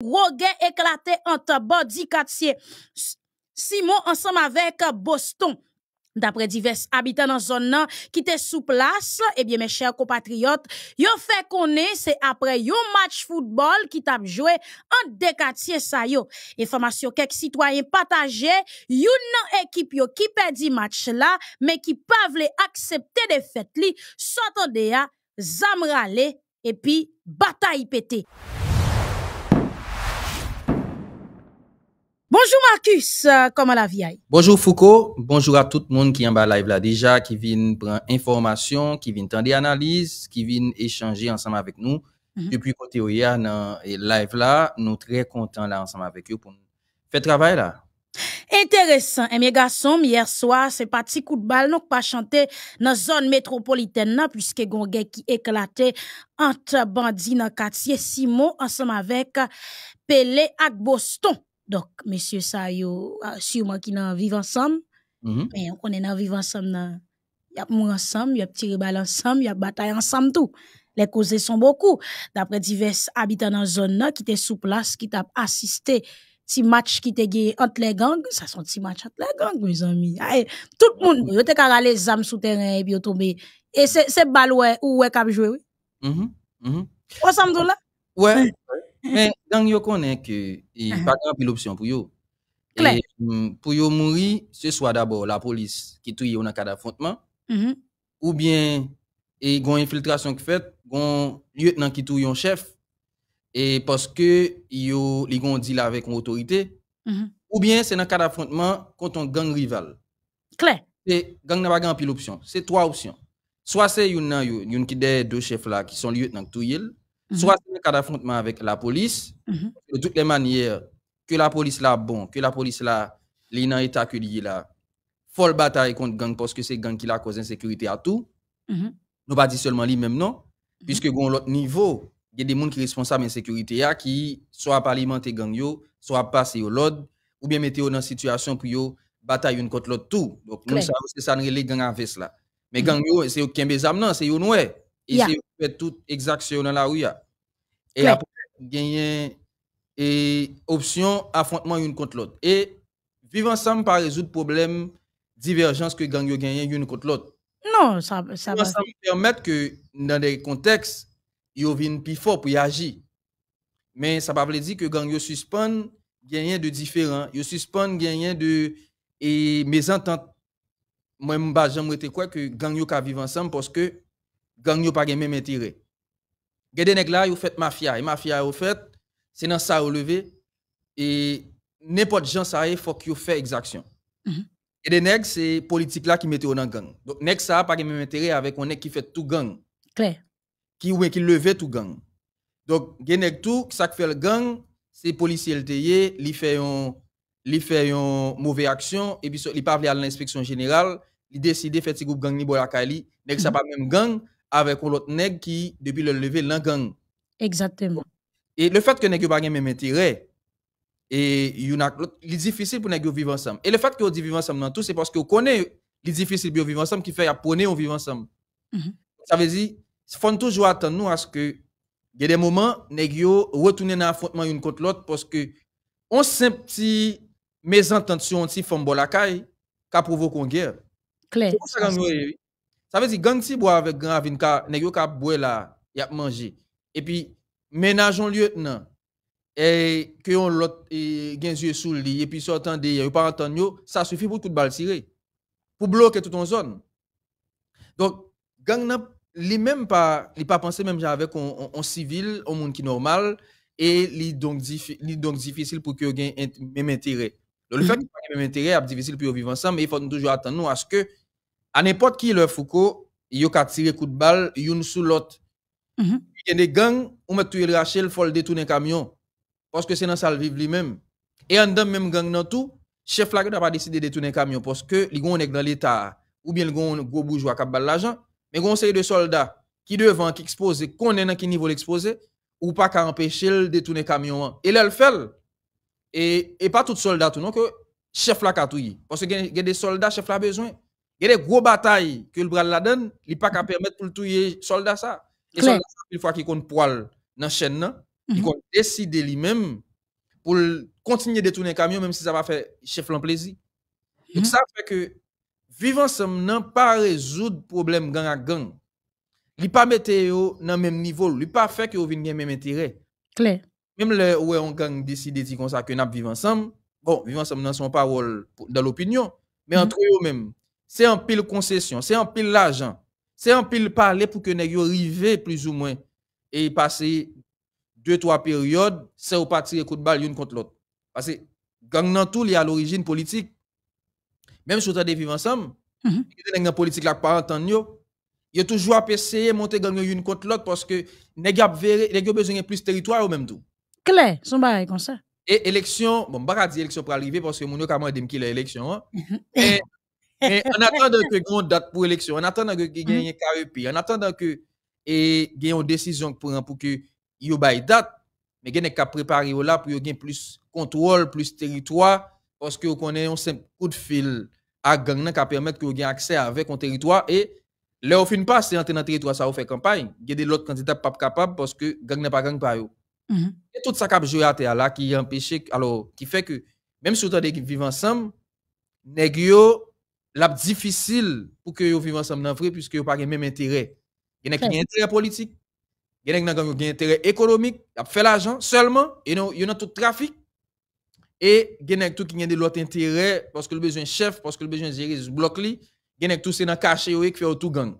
éclatait éclaté entre dix quartiers. Simon ensemble avec euh, Boston. D'après divers habitants dans la zone qui étaient sous place, eh bien mes chers compatriotes, ont fait qu'on c'est après un match football qui t'a joué en quartiers y yo. Information quelques citoyens partagés, une équipe qui perdit match là, mais qui peuvent accepter des fêtes li, à zamrale et puis bataille pété. Bonjour Marcus, euh, comment la vieille Bonjour Foucault, bonjour à tout le monde qui est en bas live là déjà, qui vient prendre information, qui vient des analyse, qui vient échanger ensemble avec nous. Mhm. Depuis côté hier dans live là, nous très contents là ensemble avec vous. pour nous faire travail là. Intéressant. et eh mes garçons, hier soir, c'est parti coup de balle, donc pas chanter dans zone métropolitaine, puisque Gongue qui éclatait entre bandits dans quartier Simon, ensemble avec Pelé à Boston. Donc, monsieur ça, yo, ah, sûrement qui vivent ensemble. Mm-hmm. Mais on est en vivant ensemble. Il y a mou ensemble, il y a tiré balle ensemble, il y a bataille ensemble tout. Les causes sont beaucoup. D'après divers habitants dans la zone qui étaient sous place, qui t'ont assisté, petit match qui était entre les gangs, ça sont petit matchs entre les gangs, mes amis. tout le monde, vous sont carré les sous terrain et puis tombé. Et c'est bal où est-ce que oui. jouez? Mm-hmm. Vous mm-hmm. ensemble là? Men, gang yo konen ke, e, ah. pa kan pile option pou yo. Kle. E, mm, pou yo mouri, se swa d'abor la polis ki touye yo nan kada fontman, mm -hmm. ou bien, e gon infiltrasyon ki fet, gon lieutenant nan ki touye yon chef, e paske yo li gon deal avec yon otorite, mm -hmm. ou bien se nan kada fontman konton gang rival. Kle. E, gang nan pa kan pile option, Se 3 opsyon. Swa se yon nan yon, yon ki de do chef la ki son lieutenant nan ki touye l, Mhm. Soit c'est un cas d'affrontement avec la police, mhm. de toutes les manières, que la police là, bon, que la police là, l'inan état que là, folle bataille contre gang parce que c'est gang qui la cause insécurité à tout. Mhm. Nous pas dit seulement lui-même, non, puisque bon, l'autre niveau, il y a des gens qui sont responsables d'insécurité hein, qui soit pas alimenter gang yo, soit passer au l'ordre, ou bien mettre dans une situation pour yo bataille une contre l'autre tout. Donc, nous, ça, c'est ça, les gangs avec cela. Mais gang yo, c'est yo qui ont c'est yo noé fait toute exaction dans la rue. Et après, gagner et option affrontement une contre l'autre. Et vivre ensemble pas résoudre problème divergence que gang gagne une contre l'autre. Non, ça ça va ça permettre que dans des contextes ils viennent plus fort pour y agir. Mais ça pas veut dire que gang yo suspend gagne de différents, yo suspend gagne de et ententes, Moi, pas bah, j'aimerais te quoi que gang yo vivre ensemble parce que gang yo pas gen même intérêt. Gede nèg la yo fait mafia et mafia yo fait c'est dans ça levé et n'importe gens ça il faut qu'ils fait exaction. Mm -hmm. Et des c'est politique là qui mettait dans gang. Donc nèg ça pas même intérêt avec un nèg qui fait tout gang. Claire. Qui ouais qui levait tout gang. Donc gen nèg tout ça fait le gang, c'est policier LTE, li fait un li fait une mauvaise action et puis so, li pas aller à l'inspection générale, il décide faire ce groupe gang ni la kali, nèg ça mhm. pas même gang avec l'autre nègre qui, depuis le lever, l'a gang. Exactement. Et le fait que nègre pas même intérêt, et il est difficile pour de vivre ensemble. Et le fait que vivre ensemble dans tout, c'est parce que connaît le les difficiles de vivre ensemble qui fait qu'on on vivre ensemble. Mm-hmm. Ça veut dire, il faut toujours attendre à ce que, il y a des moments, yo retournent dans l'affrontement une contre l'autre parce que on sent petit mésentente sur un petit qui a provoqué une guerre. Claire. C'est ça ça veut dire gang si boit avec grand vin ka nèg yo ka boire là, y a manger. Et puis ménageon lieutenant et que on l'autre gen yeux sous lit, et puis sortant de yo pas entendre yo, ça suffit pour tout balle tirer. Pour bloquer toute une zone. Donc gang n'a lui-même pas il pas pensé même avec un civil, on monde qui normal et li donc donc difficile pour que gain même intérêt. Le fait mm-hmm. qu'il pas même intérêt, c'est difficile pour vivre ensemble, mais il faut toujours attendre nous à ce que à n'importe qui le Foucault, il a tiré coup de balle, une sous l'autre. -hmm. Il y a des gangs où met le Rachel, il faut le détourner camion. Parce que c'est dans sa le lui-même. Et en dans même gang dans tout, chef là n'a pas décidé de détourner camion parce que les gens dans l'État ou bien les gros bourgeois qui ont l'argent, mais conseil de soldats qui devant, qui expose, qu'on est dans quel niveau l'exposer, ou pas qu'à empêcher de détourner camion. Et là, le fait. Et, et pas tout soldat, tout, non, que chef là a Parce que y a des soldats, chef là besoin. Il y a des gros batailles que le bras la donne, il pas qu'à mm-hmm. permettre pour tuer soldat ça. Et ça, une fois qu'il compte poil dans chaîne, il mm-hmm. décider lui-même pour continuer de tourner camion, même si ça va faire chef l'en plaisir. Donc mm-hmm. ça fait que vivre ensemble n'a pas résoudre problème gang à gang. Il pas mettre yo dans même niveau, il pas fait que vous même intérêt. Même si ouais on gang de dit comme ça que n'a vivre ensemble. Bon, vivre ensemble dans son parole dans l'opinion, mais entre eux même c'est un pile concession, c'est un pile l'argent, c'est un pile parler pour que les gens arrivent plus ou moins et passer deux trois périodes, c'est au parti coup de balle l'une contre l'autre. Parce que gang nan tout y à l'origine politique. Même si on a vivre ensemble, les mhm. gens politique la pas entendre ils ont toujours à essayer monter gang une contre l'autre parce que gens ont besoin de plus de territoire au même tout. Clair, son comme ça. Et élection, bon, je ne dire élection pour arriver parce que mon yo ka mandé qui l'élection. Mais en attendant que ait une date pour l'élection, en attendant que ait gagne un mm-hmm. KEP, en attendant que et une décision pour pour que y une date, mais gagne qu'à préparer là pour gagne plus de contrôle, plus de territoire parce que vous un simple coup de fil à gang qui permettre que vous ait accès avec un territoire et là ne fin pas c'est entrer dans territoire ça vous fait campagne, il y a des autres candidats pas capables parce que gang n'est pas gang pas eux. Mm-hmm. Et tout ça qui à là qui empêche alors qui fait que même si vous vivants ensemble, nèg la difficile pour que vous vivez ensemble dans vrai puisque vous pas même intérêt. Vous y a qui intérêt politique, il y intérêt économique, avez fait l'argent seulement et avez tout tout trafic. Et vous avez a tout qui ont de l'autre parce que le besoin chef, parce que le besoin gérer ce bloc li, il y a tout c'est dans caché qui fait tout gang.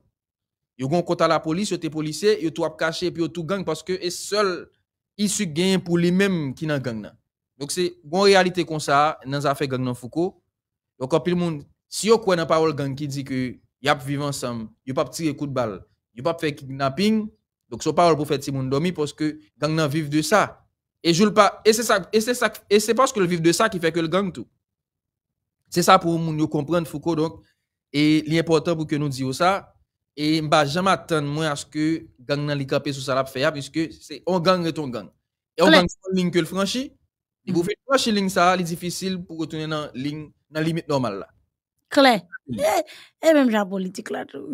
Ils vont à la police, ils sont policiers, ils tout caché puis tout gang parce que est seul issu gagnent pour les mêmes qui dans gang Donc c'est une réalité comme ça dans les gang dans Foucault. Donc quand tout le monde si vous croyez dans parole gang qui dit que y a vivre ensemble, y a pas tirer coup de balle, y a pas faire kidnapping, donc son parole pour faire ti moun dormi parce que gang nan vivent de ça. Et je pas et c'est ça et c'est ça et c'est parce que le vivre de ça qui fait que le gang tout. C'est ça pour moun yo comprendre Foucault donc et l'important pour que nous disions ça et m'ba jamais attendre moi à ce que gang nan li camper sur ça la faire que c'est on gang et on gang. Et on gang une ligne qu'il franchit. Si Il vous mhm. fait franchir ligne ça, c'est difficile pour retourner dans ligne limite normale là. Claire. Et, et, eh, eh, même la politique là tout.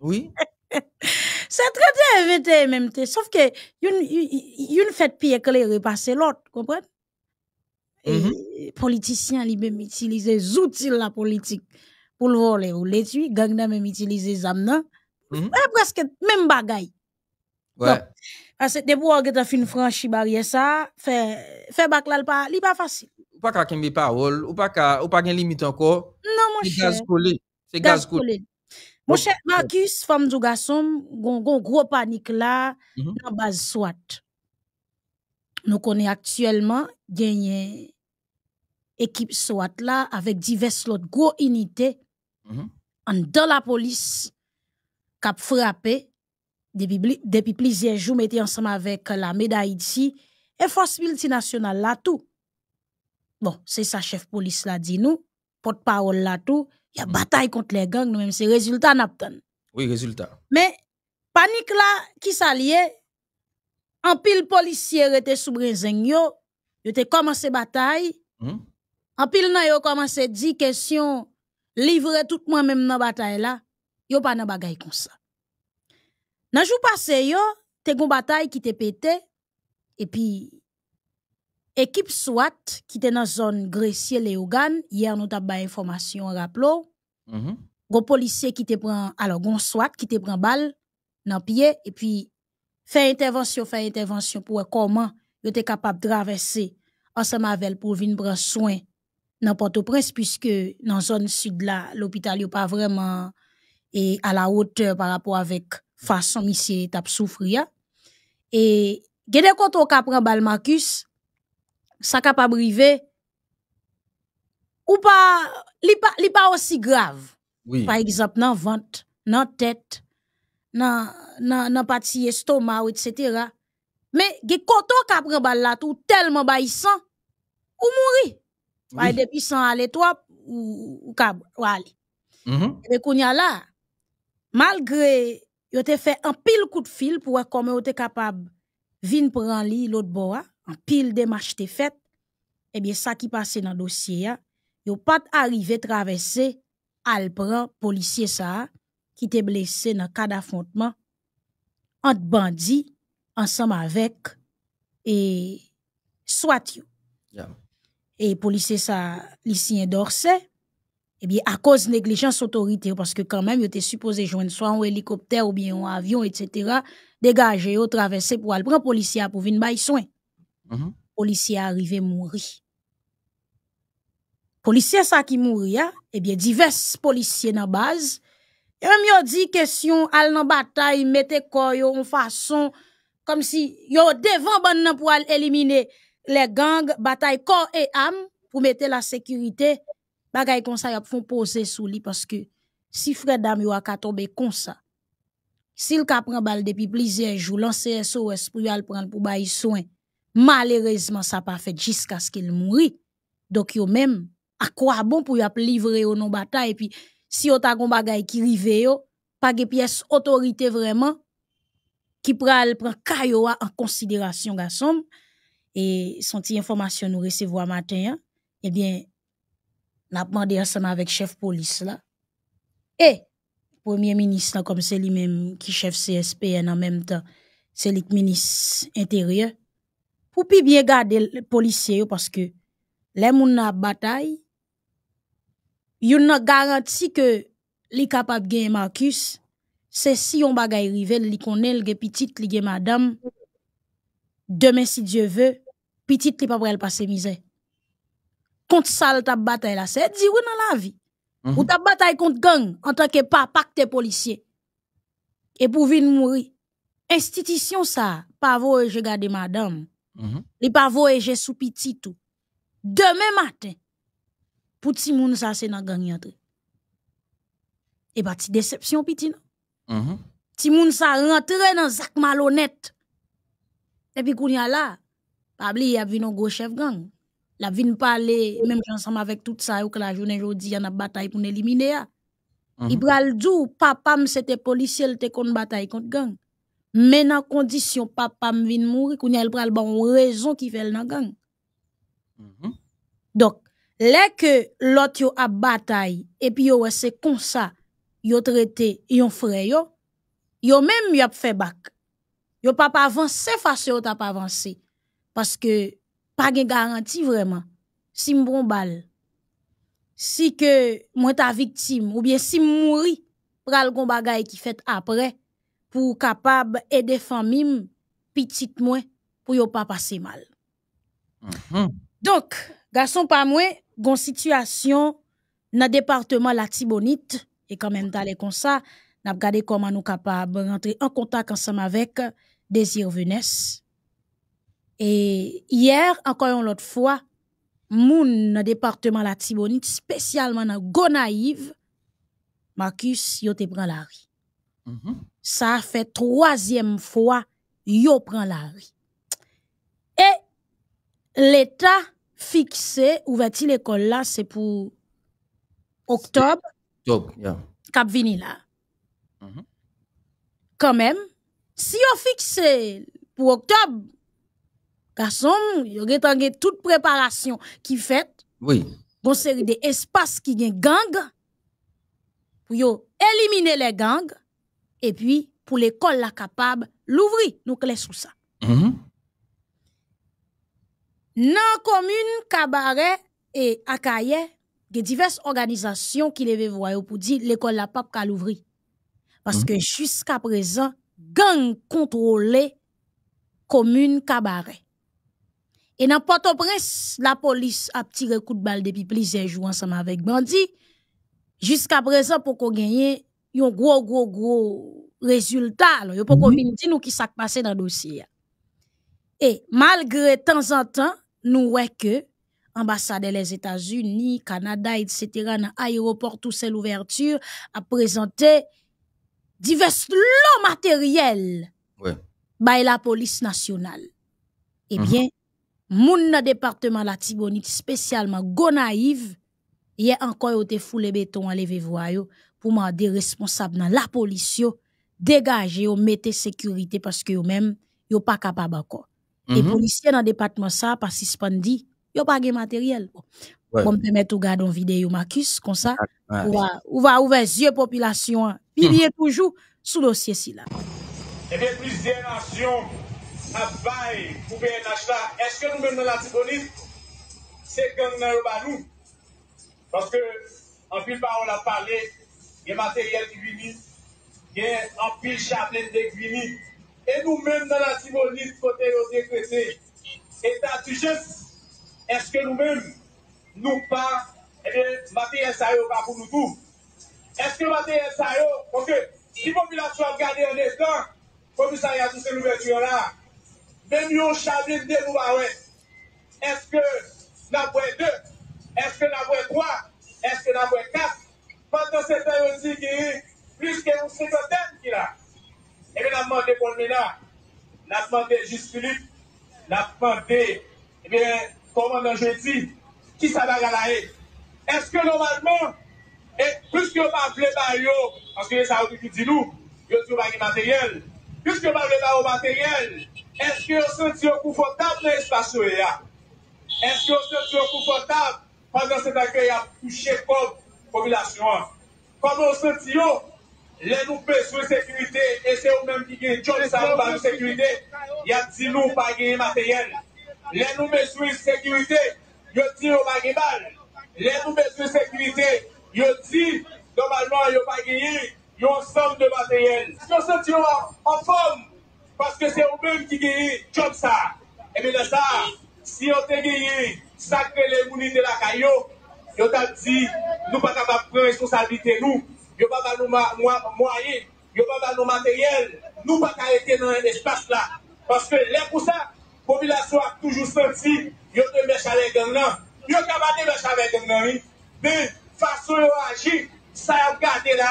Oui. c'est très bien évité même t'es Sauf que une fait pire que les repasser l'autre, comprenez? Mm -hmm. Politicien, lui même utiliser outils la politique pour le voler ou l'étui, gang même utiliser zamna. Mm mm-hmm. eh, presque même bagaille. Donc, parce que des que tu as fait une franchise barrière ça, faire bac là, il pas facile pas qu'à kembe parole, ou pas qu'à ou pas une limite encore. Non mon cher. C'est gaz collé. C'est gaz collé. Mon cher Marcus, femme du garçon, gon une gros panique là mm-hmm. dans base SWAT. Nous connaissons actuellement une équipe SWAT là avec diverses autres gros unités mm-hmm. en dans la police qui a frappé depuis, plusieurs jours, mettez ensemble avec la médaille ici et force multinationale là tout. Bon, c'est ça, chef police là, dit nous. Porte-parole là tout. Il y a hmm. bataille contre les gangs, nous même c'est résultat Napton. Oui, résultat. Mais, panique là, qui s'alliait, en pile policier était sous brinzen, yo, yo te commencé bataille. Hmm. En pile nan commencé dire question, livrer tout moi-même dans bataille là, yo pas de bagaille comme ça. le jour passé yo, te une bataille qui te pété, et puis, Équipe SWAT qui était dans la zone grecier léogan hier nous avons eu information, rappelons. Mm-hmm. gros policier qui te prend, alors gon SWAT qui te prend balle dans pied, et puis fait intervention, fait intervention pour comment tu était capable de traverser ensemble avec pour venir prendre soin dans Port-au-Prince, puisque dans la zone sud là, l'hôpital n'est pas vraiment et à la hauteur par rapport avec façon monsieur tap souffrir. Et, gede koto ka prend balle Marcus, ça capable rive, ou pas, li pas li pa aussi grave. Oui. Par exemple, nan vente, nan tête, dans nan, nan pati estomac ou et cetera. ge koto kapre bal la tou, tellement baissant, ou mouri. Oui. Par depi san aller ou, ou kab, ou ale. Mm -hmm. Et eh ben, kounya la, malgre yote fait fe pile coup de fil pour voir kome yo te kapab vin pran li l'autre bois, en pile démarche te fait, eh bien, ça qui passait dans le dossier, il hein, n'y pas arrivé traverser à policier ça, qui était blessé dans le cas d'affrontement entre bandits, ensemble avec, et soit yo. Et policier ça, l'issue d'Orsay, eh bien, à cause négligence autorité, parce que quand même, il était supposé joindre soit un hélicoptère ou bien un avion, etc., dégager, traverser pour aller prendre policier pour venir soin. Mm-hmm. policier arrivé mourir. Policier ça qui mourit, eh bien, divers policiers dans base, et même yon dit question al nan bataille, mettez corps en façon, comme si yo devant ban pour éliminer les gangs, bataille corps et âme, pour mettre la sécurité, bagay comme ça, font poser sous lui parce que si frère dame yo a tombé comme ça, s'il ka prend balle depuis plusieurs jours, lancer SOS pour al prendre pour bail soin. Malheureusement, ça pas fait jusqu'à ce qu'il mourit. Donc, yo même, à quoi bon pour y livrer au nom bataille, et puis, si on ta un bagage qui rive pas de pièce autorité vraiment, qui prendre prend kayoa en considération, garçon, et son information nous recevoir matin, hein. eh bien, n'a pas demandé ensemble avec chef police là. Et, premier ministre, comme c'est lui-même qui chef CSPN en même temps, c'est le ministre intérieur, ou pi bien garder les policiers parce que les ont na bataille yon na garanti que li capable gagner Marcus c'est si on bagay rivel li connaît le petit li madame demain si Dieu veut petit li pa pas passer misère contre ça ta bataille là c'est dit oui dans la vie mhm. ou ta bataille contre gang en tant que papa que tes policiers et pour vin mourir institution ça pas vous je garder madame les mhm. Li pa voyage sou piti tout demain matin, Pour ti moun c'est se nan Et et Et ti déception piti non Mm -hmm. Ti moun sa rentre nan zak malhonnête. puis puis là, là la, pabli a vi nan gros chef gang. La vi parler même ensemble avec avec tout ça. ou que la journée jodi il y a pou bataille ya. Mm -hmm. papa djou, papam se te policier Il te kon bataille contre gang. Mais dans la condition, papa m'vin mourir, qu'on y a le bon raison qui fait le gang. Mhm. Donc, là que l'autre yon a bataille, et puis yon c'est comme ça, yon traité yon frère yon, yon même yon fait bac. Yon pas avancé face yon pas avancé. Parce que, pas de garantie vraiment. Si me bal, si que moi ta victime, ou bien si m'mourir, pral gon bagay qui fait après, pour capable aider famille petit moins pour ne pas passer mal. Mm-hmm. Donc, garçon pas moins, gon situation dans le département la Tibonite et quand même d'aller comme ça, n'a regardé comment nous capable rentrer en contact ensemble avec Désir Venesse. Et hier encore une autre fois, moun dans département la Tibonite spécialement dans Gonaïve, Marcus yo te prend la rue. Mm-hmm ça fait troisième fois, yo prend la rue. Et, l'État fixé, va-t-il l'école là, c'est pour octobre. Cap vini là. Mhm. Quand même, si on fixé pour octobre, garçon, yo toute préparation qui fait. Oui. Bon, c'est des espaces qui gagne gang, pour yo éliminer les gangs et puis pour l'école la capable l'ouvrir. Nous clés sous ça. Dans mm-hmm. la commune Cabaret et Akaye, il y a diverses organisations qui les voir pour dire l'école la pape qu'elle l'ouvrir. Parce mm-hmm. que jusqu'à présent, gang contrôlé commune Cabaret. Et dans port au la police a tiré coup de balle depuis plusieurs jours ensemble avec Bandi. Jusqu'à présent, pour qu'on gagne yon gros, gros, gros résultat. yo pou a pas di qui qui s'est passé dans dossier. Et malgré malgré, temps en temps nous voyons que l'ambassade les états unis Canada, etc. dans aéroport tout seul ouverture a présenté divers lots matériels ouais. bay la police nationale Eh mhm. bien moun na département la Tibonit, go encore au encore ou te foule beton pour des responsables dans la police yo dégager ou mettre sécurité parce que eux même yo pas capable encore faire -hmm. et mhm. policiers dans département ça pas suspendi yo pas gain matériel bon ouais. me permet tout garder une vidéo Marcus comme ça ou va ou va ouvrir yeux population puis mm -hmm. toujours sous dossier si là et eh bien plusieurs nations à bail pour bien acheter est-ce que nous même dans la disponible c'est gang nous parce que en plus, on a parlé, gen materyel ki vini, gen anpil chablen dek vini, e nou men nan a simonis kote yo dekresi, etat si jes, eske nou men, nou pa, epe materyel sa yo pa pou nou tou, eske materyel sa yo, fokè, si popilasyon gade yon dek dan, fokè sa yo a tou se nou vetu yo la, ven yo chablen dek nou ba wè, eske nan wè dè, eske nan wè kwa, eske nan wè kak, Fante eh se te yon di ki e, plis ke mous se te ten ki la. Ebe nan mante pon mena, nan mante jistilik, nan mante, ebe, konman nan jen di, ki sa baga la e. Eske normalman, e, plis ke yon pa vle ba yo, anske yon sa wadou ki di nou, yon se yon bagi materyel, plis ke yon pa vle ba yo materyel, eske yon se ti yo koufotab nan espasyon e ya. Eske yon se ti yo koufotab, fante se te yon koufotab, Komon se ti oh, yo, le nou besoui sekurite, e se ou menm ki geni chok sa, yon bali sekurite, ya oh, ti nou pa geni materyel. Le nou besoui sekurite, yo ti yo bagi bal. Le nou besoui sekurite, yo ti, normalman yo pa geni, yon son de materyel. Yo se ti yo en fon, paske se ou menm ki geni chok sa. E mè de sa, si yo te geni, sakre le mouni de la kayo, yo ta di, nou pa ta pa pran sou sa vitè nou, yo pa pa nou mwa ye, yo pa pa nou materyèl, nou pa ta etè nan espas la. Paske lè pou sa, mobilasyon a toujou senti, yo te mè chalè gen nan, yo ka pa te mè chalè gen nan, men, fasyon yo aji, sa yon gade la,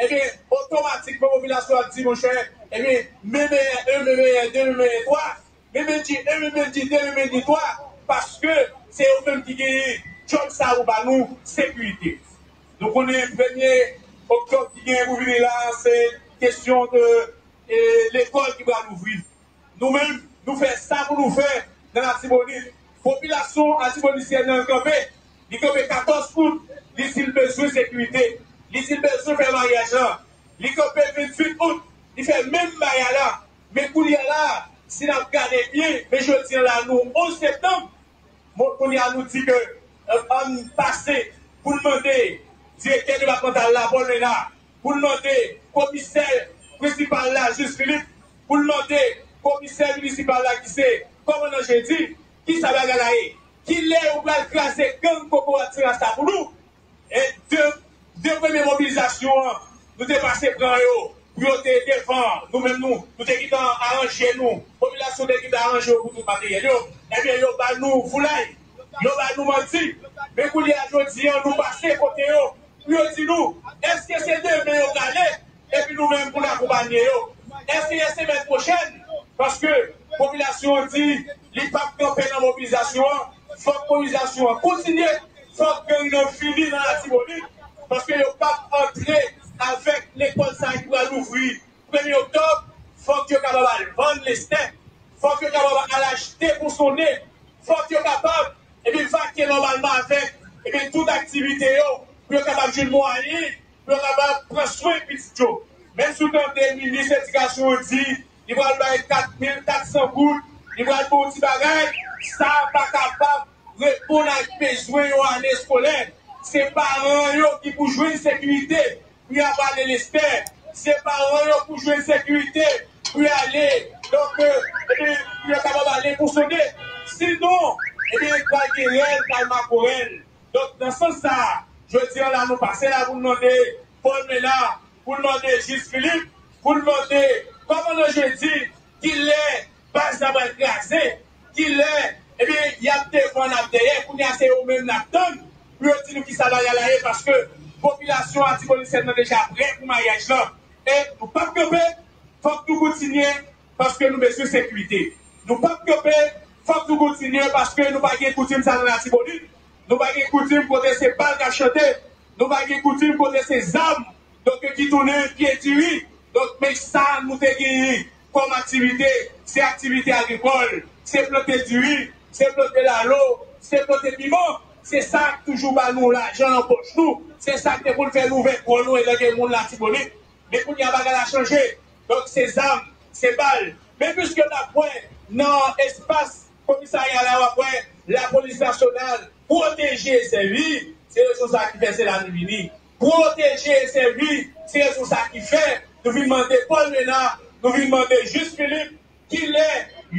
e men, otomatikman, mobilasyon a di, e mè mè, mè e mè, mè mè, mè mè di, e mè mè di, mè mè di, mè mè di, paske se yo mè di gen nan, chok sa ou ba nou, sekuite. Nou konen venye okok di gen, mou vini lan, se kestyon de lekol ki ba nou vwi. Nou men, nou fe sa pou nou fe, nan Asimodi, populasyon Asimodi si anan kope, li kope 14 kout, li sil bezou sekuite, li sil bezou fèmaryajan, li kope 28 kout, li fèm mèm mayala, mè kou li ala, si nan kade pye, mè jò tiyan la nou 11 septem, mè kou li ala nou tigèl, an pase pou l'monde diye ke li ba konta la bon mena, pou l'monde komisel prisi par la, just filip, pou l'monde komisel prisi par la ki se, koman an jen di, ki sa bagana e, ki le ou bal krasen kan koko ati an sa poulou, e dèm, dèm mè mobilizasyon an, nou te pase pran yo, pou eh yo te defan, nou mèm nou, nou te gitan aranje nou, komilasyon de gitan aranje ou koutou pati yel yo, mèm yon ban nou foulay, Yo ba nou manti, men nous li a jodi an nou pase kote yo. Yo di nou, eske se yo gale, epi nou men pou la koubanye yo. Eske dit men pochen, paske populasyon di, li pap kopen nan mobilizasyon, fok mobilizasyon kontinye, fok gen yon fini la timonie, paske yo pap papes avèk avec sa yon 1er oktob, fok faut que vande fok yo pour alajte pou faut que yo capable epi fak ki normalman vek, epi tout aktivite yo, pou yo kabak joun moun ane, pou yo rabak praswen piti jo. Men sou dan den, minis etikasyon di, li vran moun ane 4400 kou, li vran moun ti bagay, sa pa kapab, repon ane bezwen yo ane skole, se paran yo ki pou joun sekuite, pou yo abane lester, se paran yo pou joun sekuite, pou yo ale, epi pou yo kabak moun ane mousone, sinon, Ebe, kwa girel, kalma korel. Donk, nan son sa, jwè ti an la nou pase la, pou mwande Paul Ménard, pou mwande Gilles Philippe, pou mwande, kwa mwande jwè ti, ki lè, pas daba e krasè, ki lè, ebe, yapte wan apdeye, pou nyase ou men napton, pou yotin nou ki sa bayalaye, paske, popilasyon anti-polisèdman deja pre, pou mayaj lò. E, nou papkepe, fok nou koutinye, paske nou besye sekwite. Nou papkepe, Fok tou kontinye, paske nou pa gen koutim sa nan la tibonit. Nou pa gen koutim kote se bal gachote, nou pa gen koutim kote se zam, dok ki tounen pi etiwi, dok mek san mouten genyi, kom aktivite, se aktivite agrikol, se plote etiwi, se plote lalo, se plote pimo, se sak toujou ba nou la, jan an poch nou, se sak te pou lfe nou vek, pou nou e lage moun la tibonit, mek pou nyan baga la chanje, dok se zam, se bal, mek pou ske la pouen nan espas, Komisaryen la wakwen, la polis nasyonal, proteje se vi, se yon sa ki fè, se la nou vini. Proteje se vi, se yon sa ki fè, nou vi nman de Paul Ménard, nou vi nman de Juste Philippe, ki lè,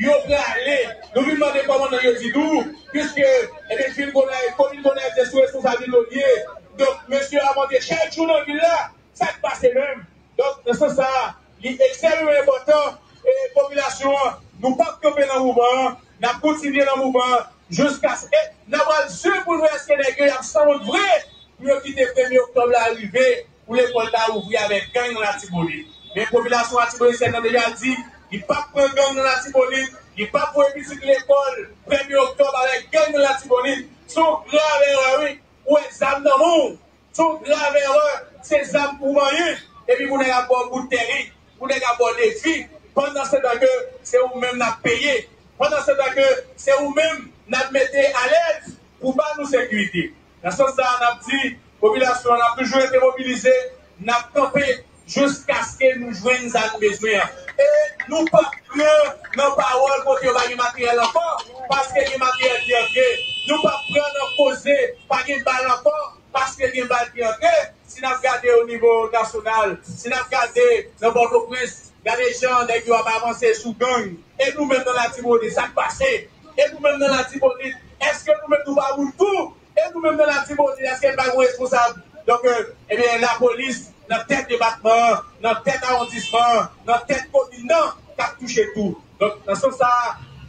yon plan lè. Nou vi nman de Paul Ménard yon zidou, piskè, e men fil gona, komil gona, se sou, se sou sa di lodiè. Don, mè sè a mande, chè chou nou vila, sa k pasè mèm. Don, sè sa, li eksem mè mè mòtan, e populasyon, nou pat kòpè nan rouman, nan koutivye nan mouman, jouska se, nan wale se pou nou eske degye, yon san wote vre, pou yon ki te premye oktob la arive, pou l'ekol ta ouvri avek gang nan Atibonit. Men kouvilasyon Atibonit se nan deja di, yon pa pren gang nan Atibonit, yon pa pou episite l'ekol, premye oktob avek gang nan Atibonit, sou grave errewe, ou e zam nan mou, sou grave errewe, se zam pou man yon, epi mounen yon bon gouteri, mounen yon bon defi, pandan se degye, se ou mounen na peye, Fanda se da ke se ou mem nan mette alef pou ba nou sekwiti. La sot sa nan ap di, populasyon nan ap toujou ete mobilize, nan ap tope jousk aske nou jwen zan bezwe. E nou pa pre nan parol konke yon bagi materyel an fa, paske yon materyel ti anke. Nou pa pre nan pose pagi bal an fa, paske yon bal ti anke. Si nan gade yon nivou kasonal, si nan gade yon boto kwez, la rejan den ki wap avanse sou gang, e nou men nan la tibodi, sa kwa se, e nou men nan la tibodi, eske nou men nou pa wou tou, e nou men nan la tibodi, eske nou pa wou esponsab, donke, e euh, men eh la polis, nan tèt debatman, nan tèt avantisman, nan tèt ko dinan, ka touche tou, donke, nan sou sa,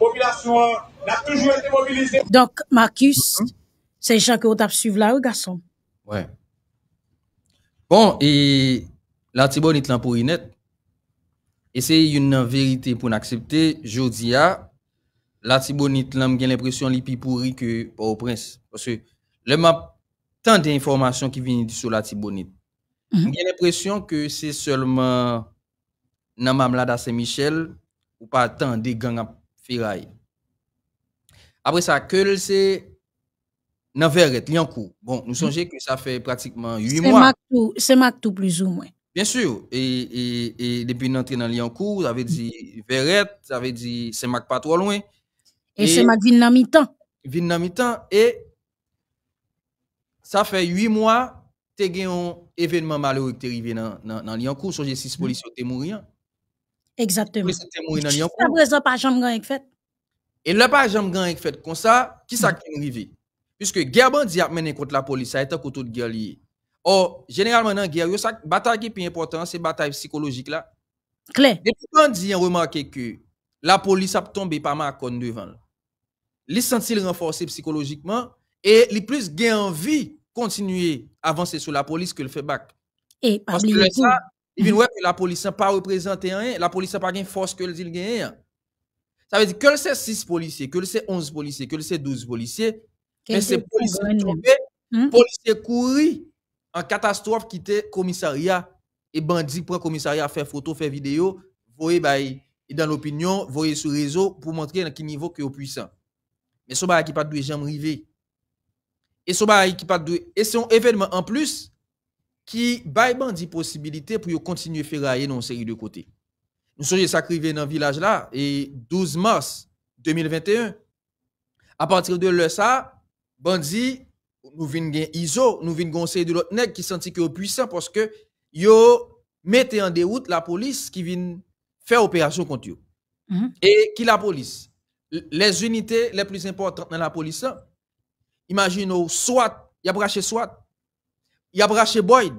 populasyon, nan toujou ete mobilize. Donk, Markus, se y chanke wot ap suv bon, la ou, gason? Wè. Bon, e, la tibodi tlan pou inèt, Et c'est une vérité pour accepter. Je dis la Tibonite, j'ai l'impression li plus pourri que au prince Parce que le map, tant d'informations qui viennent sur la Tibonite. Mhm. J'ai l'impression que c'est seulement dans Mlada Saint-Michel ou pas tant des gangs à ferraille. Après ça, que c'est dans Verret, Liancourt. Bon, nous mm songez que ça fait pratiquement 8 mois. C'est tout plus ou moins. Bien sûr. Et, et, et depuis l'entrée dans Lyoncourt, vous avez dit Verrette, ça avez dit c'est Mac pas loin. Et, et c'est Mac Vinam mi-temps. Vinam mi-temps. Et ça fait huit mois tu as eu un événement malheureux qui est arrivé dans, dans, dans Lyoncourt. j'ai six mm. policiers qui mourir. Exactement. Tu c'était mourir dans Lyoncourt. Jusqu'à présent, pas jamais grand fait. Et là, pas jambe grand fait comme ça. Qui ça mm. qui est arrivé? Puisque guerre bandi a mené contre la police, ça a été contre toute guerre Or, genelman nan gyer, yo sa batay ki pi importan se batay psikolojik la. Kler. De pou kan di an remake ke la polis ap tombe pa ma akonde devan. Li senti li renforse psikolojikman, e li plus gen anvi kontinuye avanse sou la polis ke li fe bak. E, pa bilikou. Paske le sa, i bin wè ki la polis an pa reprezenten an, la polis an pa gen fos ke li dil gen en. Sa ve di, ke li se 6 polisye, ke li se 11 polisye, ke li se 12 polisye, men se polis an trope, polis an kouri. en catastrophe quitter commissariat et bandit prend commissariat faire photo faire vidéo voyez et dans l'opinion voyez sur réseau pour montrer à quel niveau que au puissant mais ce n'est qui pas de jambes et ce qui pas de et c'est un événement en plus qui bail bandit possibilité pour continuer ferrailler dans une série de côtés nous sommes arrivés dans le village là e et 12 mars 2021 à partir de là ça bandit nous venons gen ISO, nous venons conseil de l'autre qui qui sentit que puissant parce que yo mettez en déroute la police qui vient faire opération contre eux. Mhm. Et qui la police Les unités les plus importantes dans la police, hein? imaginez soit il a braché soit il a braché Boyd,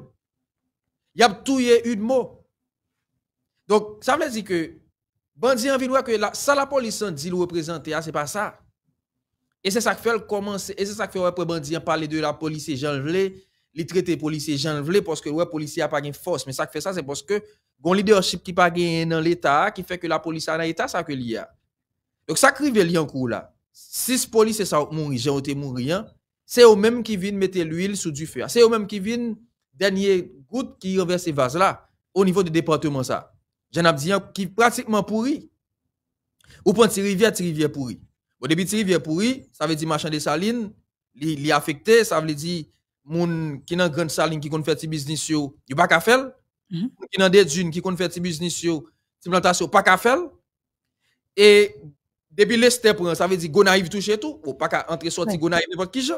il a une mot. Donc ça veut dire que bandi en que la, ça la police hein, dit le représenter, hein, c'est pas ça. Et c'est ça qui fait commencer, et c'est ça qui fait bandit parler de la police et Jean Vlé, les traiter et Jean parce que la police n'a pas de force, mais ça qui fait ça c'est parce que le leadership qui pas dans l'état qui fait que la police a dans l'état ça que a. Donc ça qui liens en cours là. Six policiers ça morts, Jean été mourir, hein. c'est eux mêmes qui viennent mettre l'huile sous du feu. C'est eux mêmes qui viennent dernier goutte qui renverse vases là au niveau du département ça. J'en ai dit hein, qui pratiquement pourri. Ou prend rivière, rivière pourri. Bon, depuis que est pourri, ça veut dire marchand de saline, il est affecté, ça veut dire moun qui nan grande saline qui kon faire business yo, yo pas ka mhm. Qui nan des dunes qui kon faire business yo, ti plantation pas ka Et depuis l'Est ça veut dire Gonaïve touche tout, pas ka entrer sorti Gonaïve n'importe qui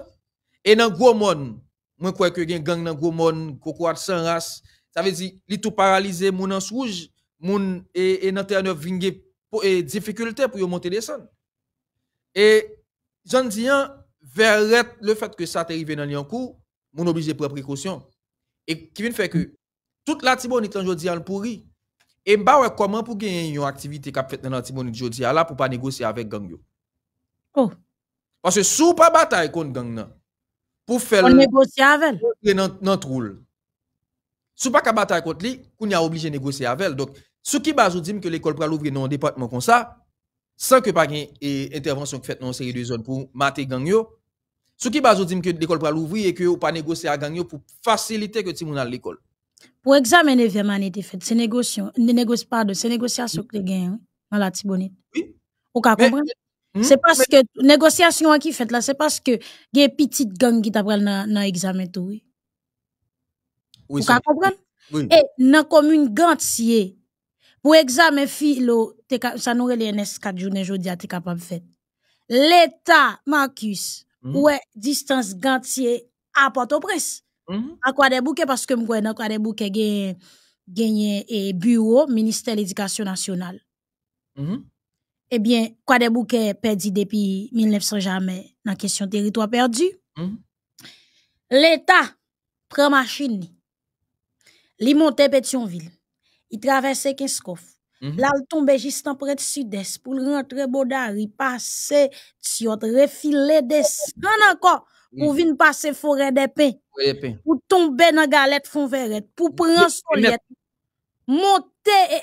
Et dans gros monde, moi crois que gen gang dans ça veut dire li tout paralysé moun en rouge, moun et et qui difficulté pour monter descendre. Et j'en dis, le fait que ça t'est arrivé dans Lyoncourt, mon obligé prendre précaution. Et qui vient faire que mm. toute la Tibonite aujourd'hui en pourri. Et bah comment pour gagner une activité qu'a fait dans la Tibonite aujourd'hui là pour pas négocier avec gang yo. Oh. Parce que sous pas bataille contre gang pour faire On négocier avec dans dans troule. Sous pas ne bataille contre lui, qu'on a obligé négocier avec elle. Donc, ce qui base dit que l'école pour l'ouvrir dans un département comme ça, sans que pas ait intervention qui fait dans ces série de zones pour mater gang yo. Ce qui base dit que l'école va l'ouvrir et que ou pas négocier à gang pour faciliter que tout le monde l'école. Pour examen 9e fait, c'est négociation, ne négocie pas de ces négociations que tu hein, dans la Tibonite. Oui. Ou ka comprendre hmm? c'est parce que que négociation qui fait là, c'est parce que vous y a petite gang qui t'a dans l'examen tout. Oui. Ou ka comprendre? Oui. Et dans commune Gantier, pour examen philo, ça nous relève NS 4 journée aujourd'hui à capable L'État, Marcus, mm ouais, distance gantier à Port-au-Prince. quoi mhm. des bouquets, parce que m'goué dans quoi des bouquets gagne, et bureau, ministère de l'éducation nationale. Mhm. Eh bien, quoi des bouquets perdu depuis 1900 jamais dans question territoire perdu. Mhm. L'État prend machine, li monte Pétionville il traversait Kenskov. Mhm. Là, il tombait juste en près de sud-est pour rentrer Bodari, passer refilé refiler, descendre encore pour mhm. venir passer forêt d'épée, pour tomber dans galette fond verrette, pour prendre solette, monter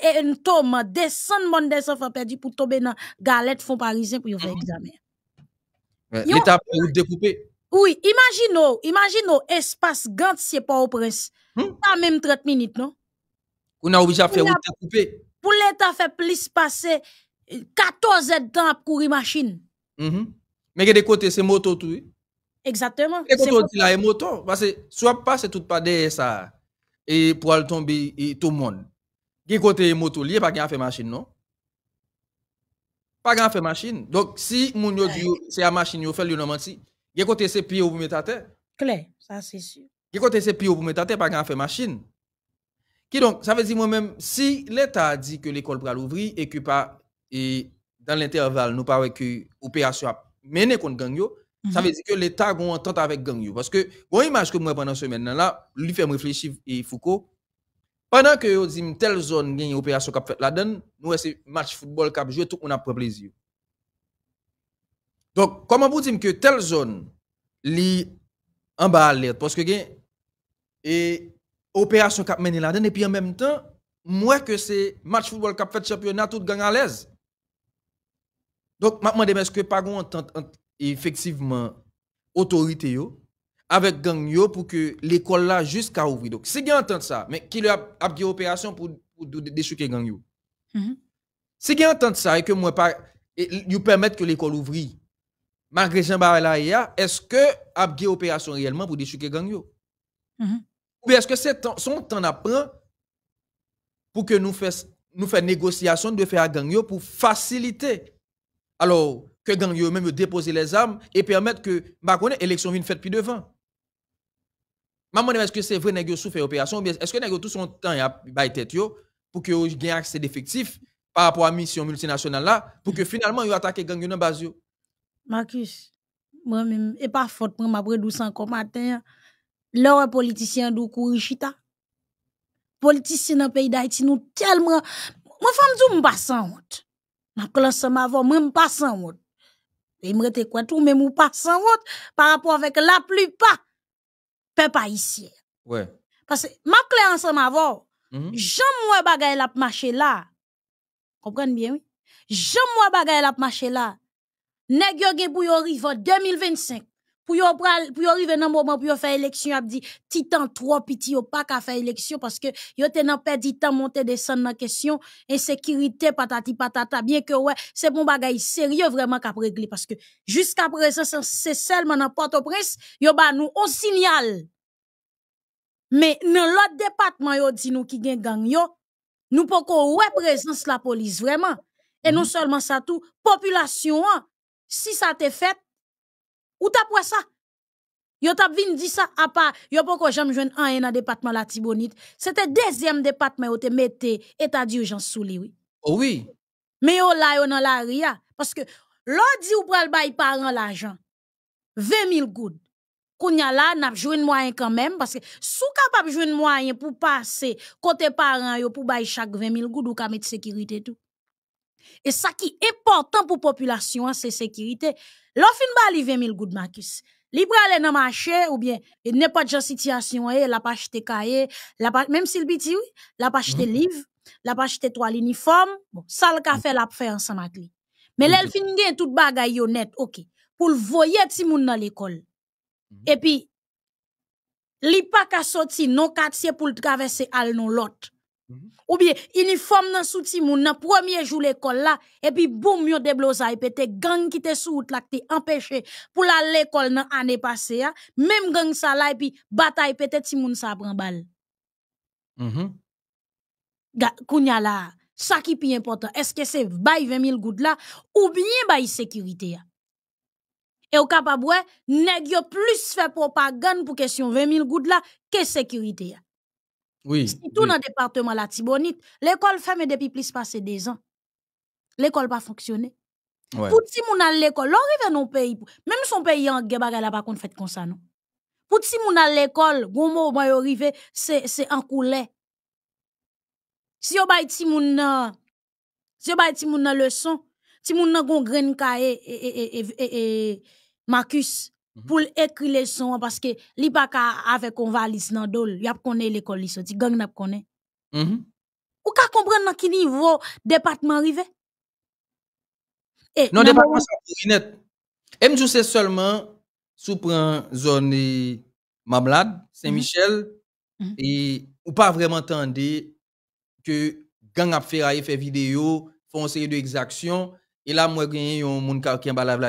et tomber, descendre mon descendre perdu pour tomber dans galette fond parisien pour faire mhm. examen. L'étape pour découper. Oui, imaginons, imaginons espace gantier pas au prince. Hmm? Pas même 30 minutes, non? On a obligé à faire route coupé. Pour l'État fait plus passer 14 euh, ans à courir machine. Mm -hmm. Mais de côté, c'est moto tout. Exactement. Et quand on dit là, moto, parce que soit pas, c'est tout pas derrière ça. Et pour aller tomber et tout le monde. De côté moto, il n'y a pas de fait machine, non? Pas de fait machine. Donc, si mon yo dit c'est la machine, yo fait le menti. De côté c'est pire ou vous mettez à terre? Claire, ça c'est sûr. De côté c'est pire ou vous mettez à terre, pas de fait machine. Qui donc, ça veut dire moi-même, si l'État dit que l'école va l'ouvrir et que dans l'intervalle, nous parlons que l'opération a mené contre Gangyo, ça mhm. veut dire que l'État a une entente avec Gangyo. Parce que, une image que moi pendant ce semaine là, lui fait réfléchir et Foucault, pendant que dites que telle zone gagne opération cap fait la donne, nous c'est match football a joué tout on a pris plaisir. Donc comment vous dites que telle zone li en bas l'aide? parce que et opération qui a mené là-dedans. Et puis en même temps, moi que c'est match football qui a fait championnat, tout gang à l'aise. Donc, je me est-ce que pas entente effectivement autorité avec gang pour que l'école là jusqu'à ouvrir. Donc, si vous entendez ça, mais qui a une opération pour, pour déchouquer gang mm-hmm. Si vous entendez ça et que moi pas, vous permettre que l'école ouvre, malgré Jean là, est-ce que vous opération réellement pour déchouquer gang yo? Mm-hmm. Ou bien est-ce que c'est son temps d'apprendre pour que nous fassions nous négociation de faire à gang pour faciliter alors que gang même déposer les armes et permettre que l'élection bah, élection vienne faite plus devant maman est-ce que c'est vrai que vous fait opération ou bien est-ce que avez tout son temps pour que ayez accès d'effectifs par rapport à la mission multinationale là pour que finalement vous attaquez gang dans base Marcus moi même et pas faute moi m'a redouce encore matin Là politicien dou politiciens Politicien dans pays d'Haïti nous tellement moi femme suis pas sans honte. N'a classe m'avant moi je sans honte. Et sans quoi tout même ou pas sans honte par rapport avec la plupart peuple pays. Ouais. Parce que m'a ensemble mm-hmm. la marché là. Comprenez bien oui. moi bagay la marché là. Nèg yo 2025. Pour yo pral, pour yo arriver nan moment pour yo faire élection, a dit titan trop piti yo pas qu'à faire élection parce que yo te nan perdu temps monter descendre dans question insécurité patati patata bien que ouais, c'est bon bagay sérieux vraiment qu'à régler parce que jusqu'à présent c'est seulement dans Port-au-Prince, yo ba nous on signal. Mais dans l'autre département yo dit nous qui gen gang yo, nous poko ouais présence la police vraiment. Et non mhm. seulement ça tout, population hein. si ça te fait ou t'as pour ça? Yo t'as dit ça à part, yo pas quoi j'aime jouer dans un département la Tibonite. C'était deuxième département où as mis l'état d'urgence sous oui. Oh oui. Mais yo là, yo dans la ria. Parce que dit ou pral bay an l'argent, 20 000 goud. Kounya là, n'a joué un moyen quand même. Parce que sous capable de jouer un moyen pour passer côté parent pour bay chaque 20 000 goud ou ka de sécurité tout. Et ça qui est important pour la population, hein, c'est sécurité. L'offre va livrer 20 000 gouttes, Marcus. Libre aller dans le marché, ou bien, il n'y a pas de situation, il n'a pas acheté cahier, a pas même s'il est petit, oui, il n'a pas acheté mhm. livre, il n'a pas acheté toile uniforme, bon, ça le café, mhm. il fait ensemble avec lui. Mais mhm. là, il finit tout bagaille honnête, ok, pour le voyer si moun dans l'école. Et puis, il a pas qu'à sortir non quartier pour le traverser à l'autre ou mhm. bien Ou bien, uniforme dans souti moun le premier jour l'école là, et puis boum, yon déblosa, et des gang qui te sous là, qui empêché pour à l'école dans l'année passée, hein. même gang ça là, et puis bataille peut ti moun sa prend balle. Mm -hmm. Kounya là, ça qui est important, est-ce que c'est 20 000 gouttes là, ou bien la sécurité hein? Et au capable, nèg yo plus de propagande pour question 20 000 gouttes là, que sécurité hein? Oui. tout oui. dans le département la Tibonite, l'école ferme depuis plus de deux ans. L'école pas fonctionné. Ouais. Pour si moun à l'école, l'on arrive dans pays, même son pays en guerre bagay pas fait comme ça non. Pour si moun à l'école, bon moment arrivé, c'est c'est en coulet. Si yo bay ti moun nan si yo bay ti moun nan leçon, ti moun nan gon grain et et et et et Marcus Mhm. Pour écrire les sons, parce que li pas avec un valise dans dol, y a connaît l'école, li sorti gang n'a connaît. Mm -hmm. Ou ka comprendre dans quel niveau département arrivé? Eh, non, département c'est net. Et me c'est seulement sous prend zone e Mablad, Saint-Michel mhm. Mhm. et ou pas vraiment entendu que gang a fait fait vidéo, font série de et là, moi, il y a un monde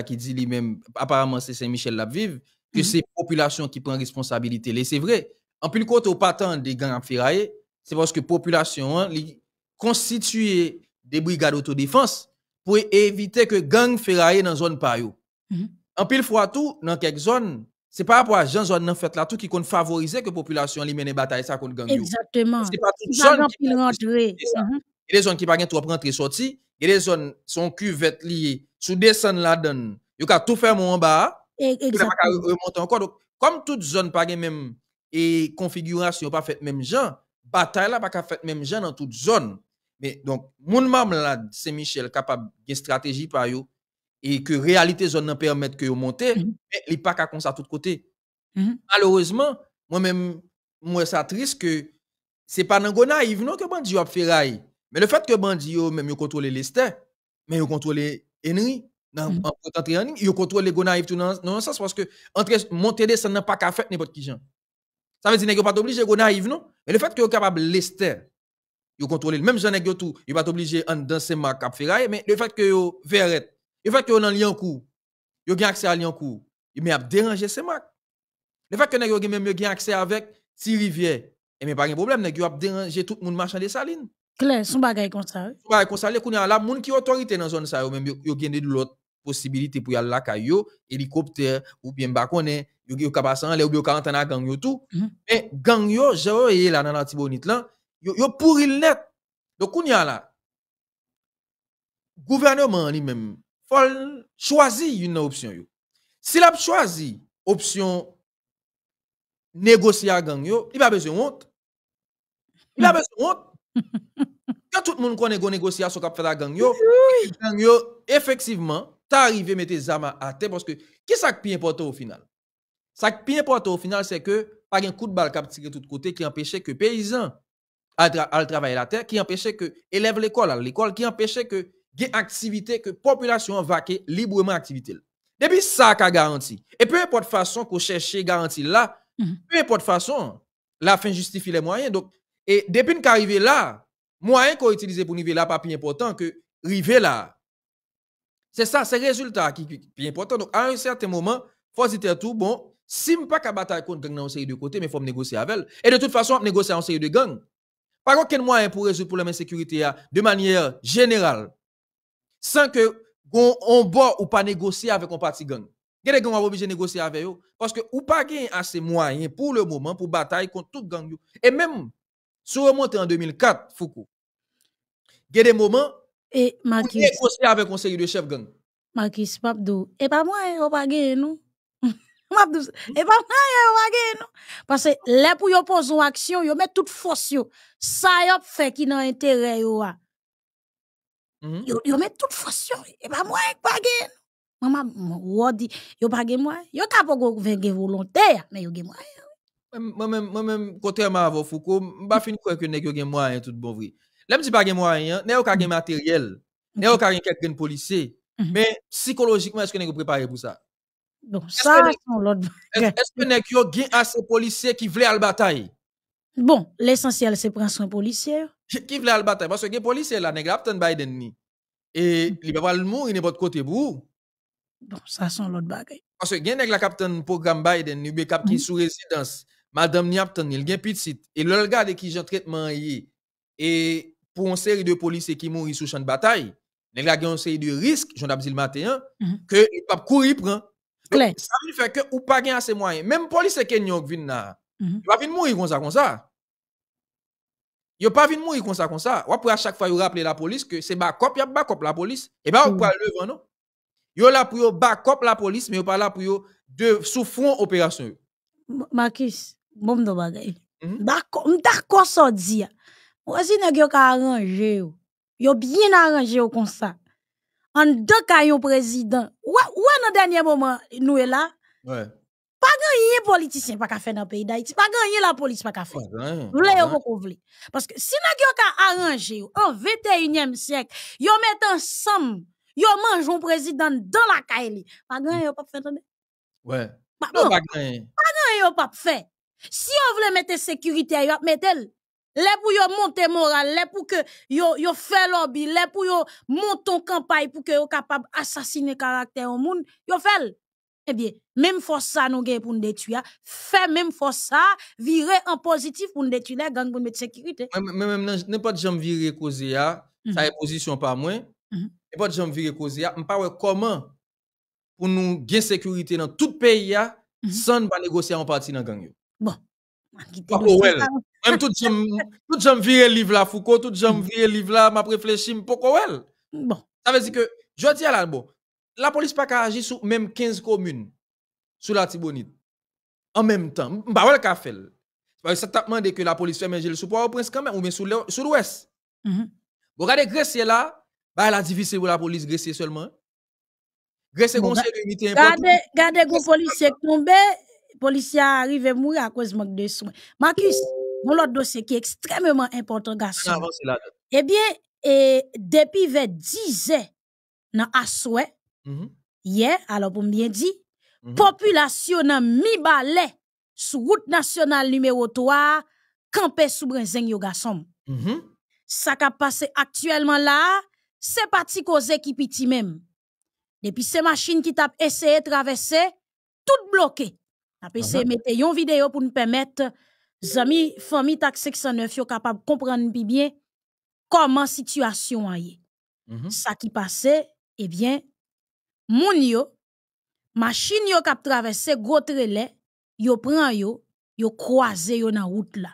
qui dit même apparemment, c'est Saint-Michel la vive, que c'est mhm. la c'est population qui prend responsabilité. c'est vrai. En plus, côté au patent des gangs ferraillés, c'est parce que population hein, constitue constitué des brigades d'autodéfense pour éviter que gangs ferraillés dans zone par mhm. En pile fois tout, dans quelques zones, c'est pas rapport à gens qui ont fait là tout qui compte favoriser que population li mène bataille ça contre gang. Exactement. C'est pas toute qui les mhm. zones qui ne pas trop et sorties. Les son, son cuvette lié sous descend la donne. Il ka tout faire mon bas. bas, e- Comme ka remonte encore. Donc, comme toute zone pas même et configuration pas pa même menm jan, pas la pa ka fèt même jan dans Mais donc, mon mamelade, c'est Michel capable de stratégie par yo et que réalité zone ne permet que yo monter, Mais -hmm. mais il pas comme ça tout côté. Mhm. Malheureusement, moi-même, moi ça triste que c'est pas dans go naïf non que bandi a ferraille. Mais le fait que Bandi, même, il contrôle Lester, mais ils contrôle Henry, dans, mm -hmm. ils contrôlent Gonaïve, tout dans, dans parce que entre monter des n'a pas qu'à faire n'importe qui Ça veut dire que ne pas obligé Gonaïve, non? Mais le fait que sont capables Lester, ils contrôlent même j'en ai tout, ils pas obligé de danser ma à faire. mais le fait que yo verret, le fait que yo dans Cou, yo gain accès à Liancourt, met à déranger ces marques. Le fait que yo même gain accès avec Thierry Rivières, et eh mais pas de problème, vous a dérangé tout le monde marchand des salines. Claire, son bagay comme ça. Son bagay comme ça, les kounya la moun ki autorité dans zone sa yo même yo gen de l'autre possibilité pour y aller la kayo, hélicoptère ou bien bakone, yo yo kapasan le ou bien 40 ans gang yo tout. Mm-hmm. Mais gang yo, j'ai yé la nan antibonite là, yo yo pourri net. Donc kounya la gouvernement ni même faut choisir une option yo. si a choisi option négocier gang yo, il pas besoin honte. Il a mm. besoin honte quand tout le monde connaît une négociation qui a fait la gang, yo, gang yo, effectivement, arrivé à mettre les armes à terre parce que qui ça qui est important au final? ce qui est important au final, c'est que pas un coup de balle qui a tiré de tous côtés qui empêchait que paysans travaillent à la terre, qui empêchait que élève l'école à l'école, qui empêchait que les activités que population vaquer librement activité. puis ça qu'a garanti. Et peu importe façon qu'on cherche garantie là, mhm. peu importe façon, la fin justifie les moyens. Donc, et depuis qu'on arrive là, moyen qu'on utilise pour arriver là pas plus important que arriver là. C'est ça, c'est le résultat qui est plus important. Donc, à un certain moment, faut dire tout, bon, si je pas qu'à bataille contre gang dans une série de côté, mais faut négocier avec elle. Et de toute façon, négocier en série de gang. Par contre, quel moyen pour résoudre le problème de sécurité hein, de manière générale, sans que on, ou pas négocier avec un parti gang. Quel gang obligé de négocier avec eux? Parce que ou pas gain assez moyens pour le moment pour batailler contre toute gang. Et même vous remontez en 2004, Foucault, il y a des moments et Marcus, négocier avec conseiller de chef gang. Marcus, Mabdou, et eh, pas moi, eh, on pas gagné nous. Mabdou, et eh, pas moi, on pas gagné nous. Parce que là, pour vous poser une action, vous met toute force yo. Ça vous fait qui n'a intérêt yon a. Ah. -hmm. met toute force Et pas moi, on pas gagné nous. Maman, wadi, yon pas gagné moi. Yon ka pas gagner volontaire, mais yon gagné moi. Moi-même, même contrairement à vos Foucault, je ne crois pas que les gens ont moyen tout bon vrai. Le je ne dis pas que moyen, ne hein, pas mm-hmm. matériel, ne pas quelqu'un policier. Mais psychologiquement, est-ce que vous préparé pour ça? Donc, ça, Est-ce que vous avez assez de policiers qui veulent à la bataille? Bon, l'essentiel, c'est prendre soin policier. Qui veulent à la bataille? Parce que les policiers, là, ne pas Biden ni. Et ils ne peuvent pas le mourir, de votre côté pour Donc ça, c'est l'autre bagage. Parce que vous avez le capitaine programme Biden, vous avez capitaine mm-hmm. sous résidence madame ni il a gen petit. Et le le qui qui un traitement et pour une série de policiers qui mouri sous champ de bataille, bataille. a une série de série de risques, zil vous mm -hmm. il e pap pas ça veut dire que ou pas gain assez moyens. Même police policiers qui là. Mhm. ils va venir pas mourir comme ça comme ça. pas venir mourir comme ça comme ça. Ou après à chaque fois il rappeler la police que c'est backup, y a backup la police. Et eh ben on pas le non. Yo là pour a backup la police mais yo pas la pour de sous front opération. Marquis, bon de bagay. D'accord, d'accord, ça dit. Voici n'a gyo ka arrange yo. bien arrangé au comme ça. En deux cas, yon président. Ou en dernier moment, nous est là. Ouais. Pas gagné politicien, pas qu'à faire dans pays d'Haïti. Pas gagné la police, pas qu'à faire. Vous voulez, vous voulez. Parce que si n'a gyo ka arrange yo, en 21 e siècle, yo met ensemble, yo mange un président dans la caillie Pas gagné hmm. yo, pas fait. Ouais. Pas gagné. Pas gagné yo, pas fait. Si on voulait mettre sécurité, on mettre Les pour yo monter moral, les pour que yo yo fait lobby, les pour yo monter campagne pour que yo capable assassiner caractère au monde, yo fait. Eh bien, même force ça nous gagne pour nous détruire, fait même force ça virer en positif pour nous détruire Gang pour mettre sécurité. Mais même n'est pas de gens virer causé ça mhm. est position pas moins. Mhm. N'importe pas de gens virer cause ya, pas comment pour nous gagner sécurité dans tout pays mhm. sans pas négocier en partie dans gang Bon, ah, oh, même tout Même tout livre la Foucault, tout monde mm. vire là, la, m'a réfléchi Pourquoi Bon. Ça veut que, que dis à la police pas pas agir sur même 15 communes sous la Tibonite. En même temps. m'pa wel ka que Ça t'a demandé que la police le au prince quand même, ou bien sur l'ouest. Mm-hmm. regardez regardez Bo là, bah la, pour la police la police seulement. bon, Regardez l'unité policiers arrivent mourir à cause manque de soins. Marcus, mon autre dossier qui est extrêmement important, garçon. Ah, eh bien, depuis vers 10 ans, dans Assoué, mhm. hier, alors pour bien dire, mhm. population a mis balai sur route nationale numéro 3, campé sous Brinzeng yo garçon. Mhm. Ça qui a passé actuellement là, c'est parti cause qui piti même. Depuis ces machines qui t'a essayé de traverser, tout bloqué. Après, c'est mettre une vidéo pour nous permettre, les amis, famille TAC 609, yo capable de comprendre bien comment la situation est. Ce qui mhm. passe, eh bien, moun yo, machine yo kap traverse gros trele, yo prend yo, yo croise yo nan route la.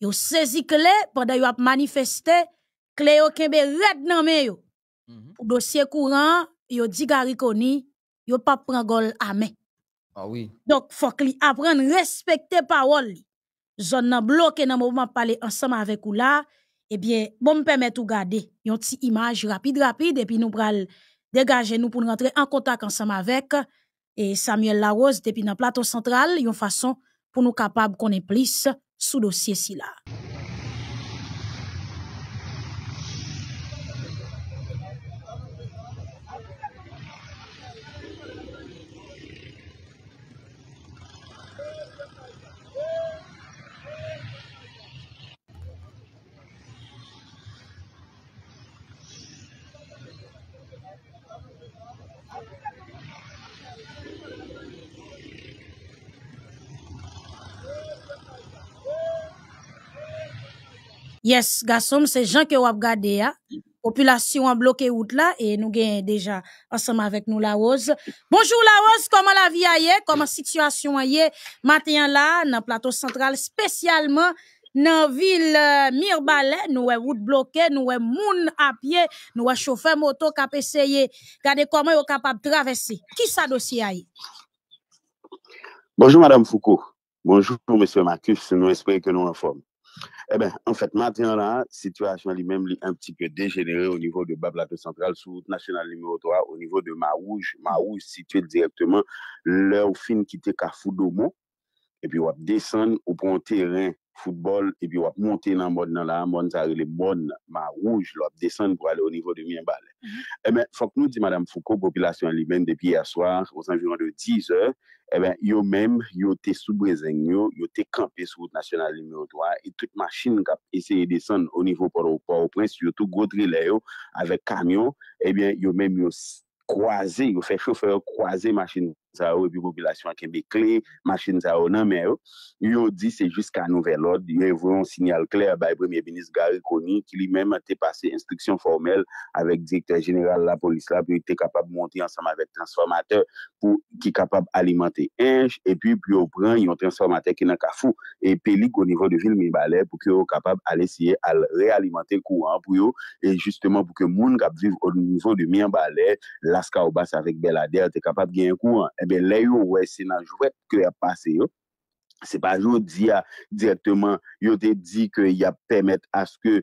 Yo saisi clé pendant yo ap manifeste, clé yo kembe red nan men yo. Mm -hmm. Pour dossier courant, yo di gari koni, yo pa pren gol amen. Donc, ah oui. Donc, faut qu'il apprenne à respecter la parole. Zone nan bloqué dans mouvement parler ensemble avec ou là, eh bien, bon me de garder une petite image rapide rapide et puis nous allons dégager nous pour rentrer en contact ensemble avec et eh, Samuel Larose depuis le plateau central, une façon pour nous capables qu'on ait plus sous dossier si là. Yes, Gasom, c'est Jean qui a la population a bloqué route là, et nous gagnons déjà ensemble avec nous, la rose. Bonjour, la rose, comment la vie aille, comment la situation aille, matin là, dans le plateau central, spécialement dans la ville euh, Mirbalet, Mirbalé, nous avons route bloquée, nous avons moun à pied, nous avons chauffeur moto qui a essayé, regardez comment ils sont capable de traverser. Qui ça dossier Bonjour, madame Foucault. Bonjour, monsieur Marcus, nous espérons que nous en forme. Eh en fait, maintenant, la situation elle-même est un petit peu dégénérée au niveau de Bab Latte Central, sous route nationale numéro 3, au niveau de Marouche, Marouche située directement l'heure fine qui est à Foudoumou, epi wap desen ou pon teren foutbol, epi wap monte nan moun nan la, moun zarele moun ma rouj, lop desen pou ale o nivou de mien bale. Mm-hmm. Emen, eh fok nou di madame fouko, popilasyon li men depi yaswa, osan jounan de 10 e, emen, yo men, yo te soubrezeng, yo te kampes wout nasyonal, yo dwa, e tout machin kap eseye desen o nivou por ou por, ou prens, yo tou godre le yo, avek kamyon, emen, yo men, yo kwaze, yo fek chofe, yo kwaze machin, sa ou epi popilasyon akèmbe kli, machin sa ou nan mè ou, yo di se jiska nouvel od, yo evo yon sinyal kler bay premier binis Garikoni ki li mèm te pase instriksyon formel avèk direktèr jeneral la polis la pou yon te kapab monti ansam avèk transformater pou ki kapab alimante enj epi pou yo pran yon transformater ki nan ka fou e pelik ou nivou de vil mè balè pou ki yo kapab alè siye al realimante kouan pou yo e justèman pou ki moun kap viv ou nivou de mè balè las ka ou bas avèk bel adèl te kapab gen kouan e eh ben lè yon wè se nan jwèk kè ap pase yon, se pa jwè di ya direktman, yote di kè ya pèmèt aske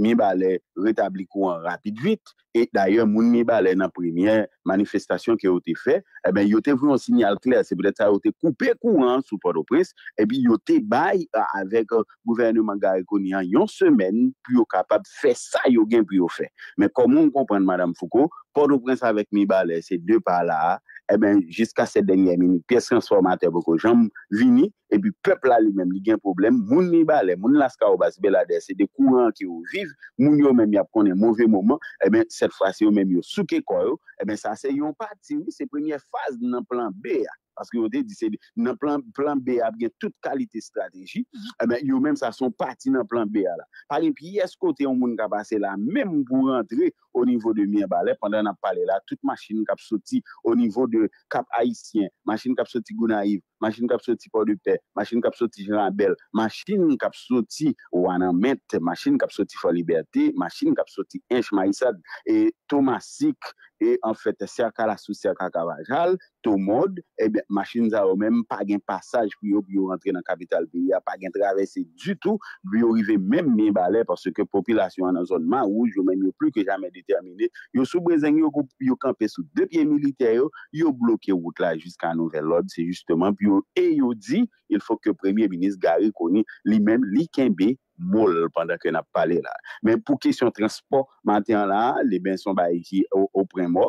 mi balè retabli kouan rapid vit, e d'ayon moun mi balè nan premiè manifestasyon kè yote fè, e eh ben yote voun sinyal kler, se pwede sa yote koupe kouan sou Port-au-Prince, e bi yote bay avèk gouvernement garikounian yon semen, pou yon kapab fè sa yon gen pou yon fè. Men komoun kompren Madame Foucault, Port-au-Prince avèk mi balè se dè pala a, e ben, jiska se denye, min, piye transformate bo ko jom vini, e bi pepla li men, li gen problem, moun ni bale, moun laska ou bas belade, se de kouan ki ou viv, moun yo men mi ap konen mouve mouman, e ben, set fwa se yo men mi yo suke kou, e eh ben, sa se yon pati, se penye faz nan plan B ya, Paske yon te dise nan plan B ap gen tout kalite strategi mhm. eh yo men sa son pati nan plan B palin pi yes kote yon moun kabase la men moun pou rentre o nivou de miye bale pandan ap pale la tout machin kap soti o nivou de kap haisyen, machin kap soti gounayiv machin kap soti Pordupè, machin kap soti Jilambèl, machin kap soti Wanamèt, machin kap soti Foliberté, machin kap soti Enchmaïsad et Thomasik et en fète Serka Lasou, Serka Kavajal, Tomod, et eh ben machin zavou mèm pa gen passage pou yo biyo rentre nan kapital biya, pa gen travesse du tout, biyo rive mèm mèm balè, porsè ke popilasyon an an zon ma ouj, yo mèm yo plou ke jame determine yo soubrezen yo kampè sou depye militeyo, yo blokè wout la jisk an nouvel lòd, se justèman piyo e yodi, il fok ke premye minis gari koni li menm li kenbe mol pandan ke nap pale la. Menm pou kesyon transport, mantyan la, li menm son ba e ki ou prema,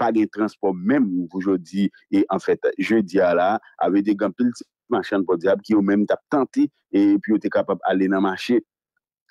pa gen transport menm ou koujodi, en fèt je diya la, ave de gampil machan podiab ki yo menm tap tante e pi yo te kapab ale nan machi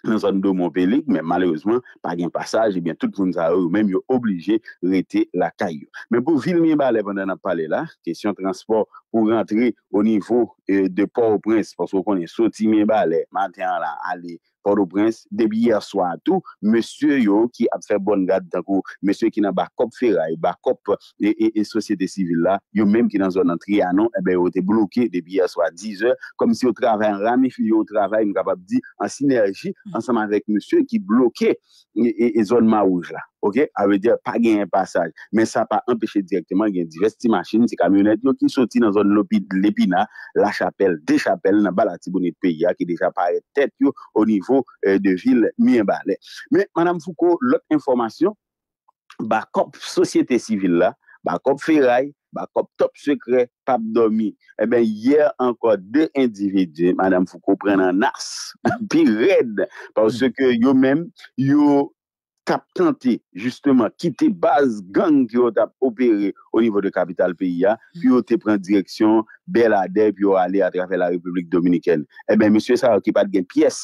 nan zon do Montpellik, men malerouzman, pag yon pasaj, ebyen, tout foun zahour, men yon oblije rete la kayo. Men pou vil mi balè, pandan ap pale la, kesyon transport, pou rentre o nivou euh, de port ou prens, pas wakon yon soti mi balè, mantyan la, ale, Port-au-Prince, debi yerswa tou, mese yo ki ap fè bon gade, mese ki nan bakop feraye, bakop e sosyete sivil la, yo menm ki nan zon an ah tri anon, ebe eh yo te bloke debi yerswa 10 eur, kom si yo travè an ramif, yo travè, mga bab di, an sinerji, ansanman rek mese ki bloke e zon ma ouj la. ok, veut dire pas gagner un passage, mais ça pas empêcher directement gagner diverses machines, ces camionnettes qui sortent dans zone Lépinat, la chapelle, des chapelles, dans la tibonite pays hein, qui déjà paraît tête yo, au niveau euh, de ville Mienbalé. Mais Madame Foucault, l'autre information, Bacop société civile là, Bacop ferraille, Bacop top secret, pas dormi. Eh y ben, hier encore deux individus, Madame Foucault prennent un as, puis raide, parce que yo même yo tap tante justement ki te baz gang ki yo tap opere o nivou de kapital piya, mm-hmm. pi yo te pren direksyon bel adè pi yo ale atrafè la Republik Dominiken. E eh ben, monsye, sa akipat gen piyes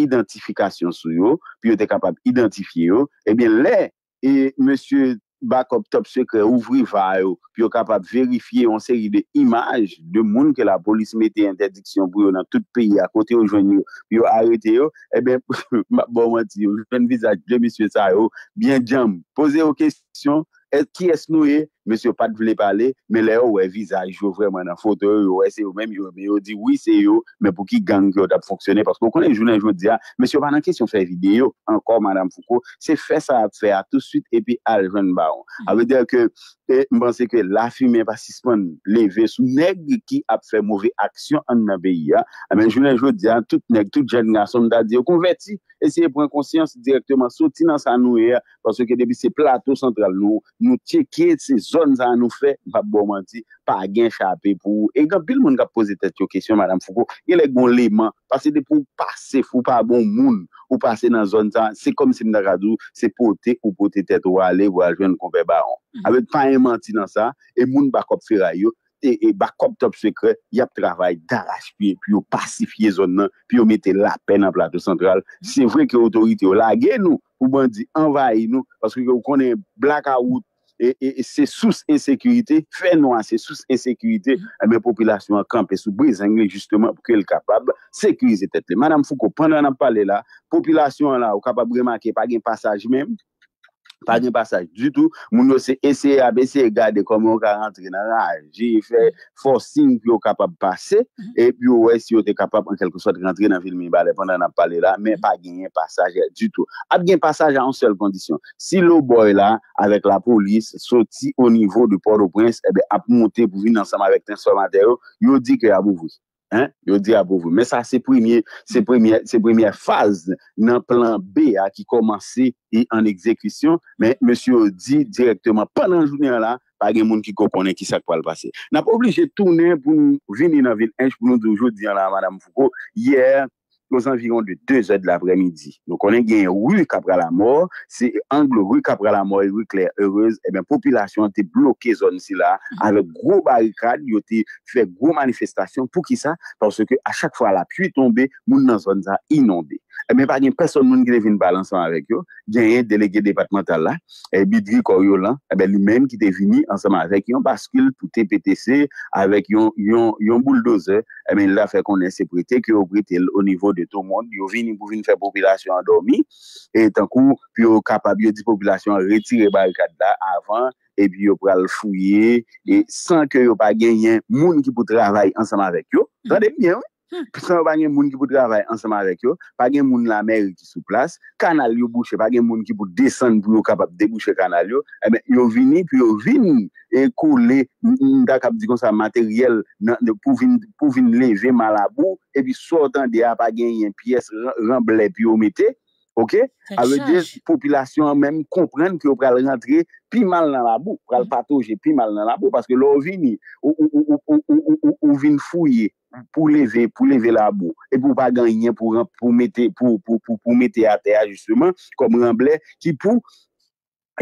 identifikasyon sou yo, pi yo te kapab identifi yo, e eh ben, le, e monsye, backup top secret, ouvrir et puis capable capable vérifier une série de images de monde que la police mettait interdiction pour dans tout pays à côté de yon, puis yon arrêté eh bien, bon, moi, je un visage de monsieur ça, bien, jam, posez vos ki es nou e, mese yo pat vile pale, me le yo we vizay, jo vreman an fote, yo se yo men, yo di oui se yo, me pou ki gang yo da foksyone, paskou konen jounen joun dia, mese yo banan kesyon fè video, ankor madame Foucault, se fè sa ap fè a tout suite, epi al joun baon, avè dè ke, mbansè ke la fime, pas si se pon leve, sou neg ki ap fè mouve aksyon an nabè ya, amen ah, jounen joun dia, tout neg, tout jèn nga, som da di yo kon vè ti, esye pou en konsyans, direktèman, Nou tjekye se zon zan nou fe Vap bo manti Pa gen chapi pou Ekampil moun ga pose tet yo kesyon madame Foukou Ele goun leman Pase de pou pase fou Pa bon moun Ou pase nan zon zan Se kom se mna gadou Se pote ou pote tet Ou ale ou ale Ou alve yon konve baron mm-hmm. Avet pa yon e manti nan sa E moun bakop firayou e bakop top sekre, yap travay daraj piye, piyo pasifiye zon nan piyo mette la pen an plato sentral se vwe ki otorite yo lage nou ou bandi envaye nou aske yo konen blakaout se sous insekurite, fè nou an se sous insekurite, eh ame popilasyon an kampe sou brezangle justman pou ke l kapab, sekurize tete. Madame Foucault pandan an pale la, popilasyon la ou kapab remake pa gen pasaj menm Pa gen passage du tout. Moun yo se eseye, abeseye, gade komyo ka rentre nan laj. Je yi fe forcing pou yo kapab pase. E pi yo wey si yo te kapab en kelko so te rentre nan vil mi ba lepon nan ap pale la. Men pa gen passage du tout. Ad gen passage an selle kondisyon. Si lo boy la, avek la polis, soti o nivou de Port-au-Prince, ebe eh ap monte pou vin ansama vek tensor materyo, yo di ke ya bouvouj. Yo di a bouvou. Mè sa se premiè faz nan plan B a ki komanse e en ekzekisyon. Mè mè syo di direktèman panan jounè la pa gen moun ki komponè ki sa kwa l'pase. N ap oblijè tounen pou vini nan vil enj pou nou doun jounè la, Madame Foucault, yè. oz anviron de 2 oz de eh mm-hmm. la vre midi. Don konen gen yon rouk apre la mor, se angle rouk apre la mor, rouk lè heureuse, e ben popilasyon te blokè zon si la, ave gro balkan, yo te fè gro manifestasyon, pou ki sa, pwoske a chak fwa la pwi tombe, moun nan zon za inonde. Mwen pa yon person moun ki te vin bal ansan avèk yo, gen yon delege departemental la, bi dri koryo lan, li menm ki te vini ansan avèk yon, baskil pou TPTC avèk yon bouldoze, mwen la fè konen seprete ki yo brete l o nivou de tou moun, yo vini pou vini fè popilasyon adomi, etan kou, pi yo kapab yo di popilasyon retire barikat da avan, epi yo pral fouye, e san ke yo pa gen yon moun ki pou travay ansan avèk yo, jande mwen mwen. Pousan yo pa gen moun ki pou travay ansama vek yo, pa gen moun la mer ki sou plas, kanal yo bouche, pa gen moun ki pou desen pou yo kapap debouche kanal yo, eh ben, yo vini, puis yo vini, e kou le, mda kap di kon sa materyel pou vin, vin leve malabou, e pi sortan de a pa gen yon piyes remble pi yo mette, A ve de, popilasyon mèm komprenne ki yo pral rentre pi mal nan la bou, pral patoje pi mal nan la bou, paske lò ou vini ou vini fouye pou leve, pou leve la bou e pou pa ganyen, pou mette pou mette atea, justement kom remble, ki pou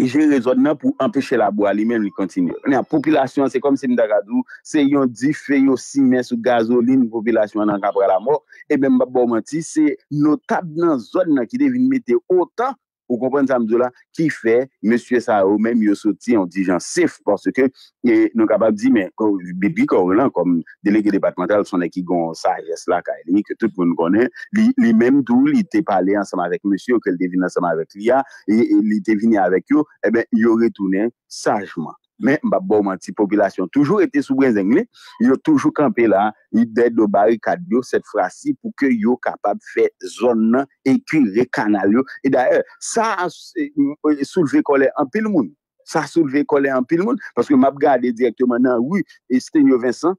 jere zon nan pou empeshe la boya li men li kontine. Nan, popilasyon, se kom se mi dagadou, se yon difeyo si men sou gazolini, popilasyon nan kapra la mo, e ben mba Boumati, se notab nan zon nan ki devine mete ota, Ou kompon sa mdou la, ki fè, M. Sao, mèm yo soti, on e, di jan sif, porsè ke nou kabab di, mè, bebi kor lan, kom delege departemental, son ek yon sajes la, ka elimi ke tout moun konen, li mèm tou li te pale ansama vek M. ou ke li te vini ansama vek Ria, e, e, li te vini avek yo, ebè, yo retounen sajman. men mba bom anti-populasyon toujou ete soubren zengle yo toujou euh, kampe la idè do barikad yo set frasi pou ke yo kapab fè zon nan ekil rekanal yo e daè sa souleve kole anpe l moun sa souleve kole anpe l moun paske map gade direkt yo manan wou e stènyo Vincent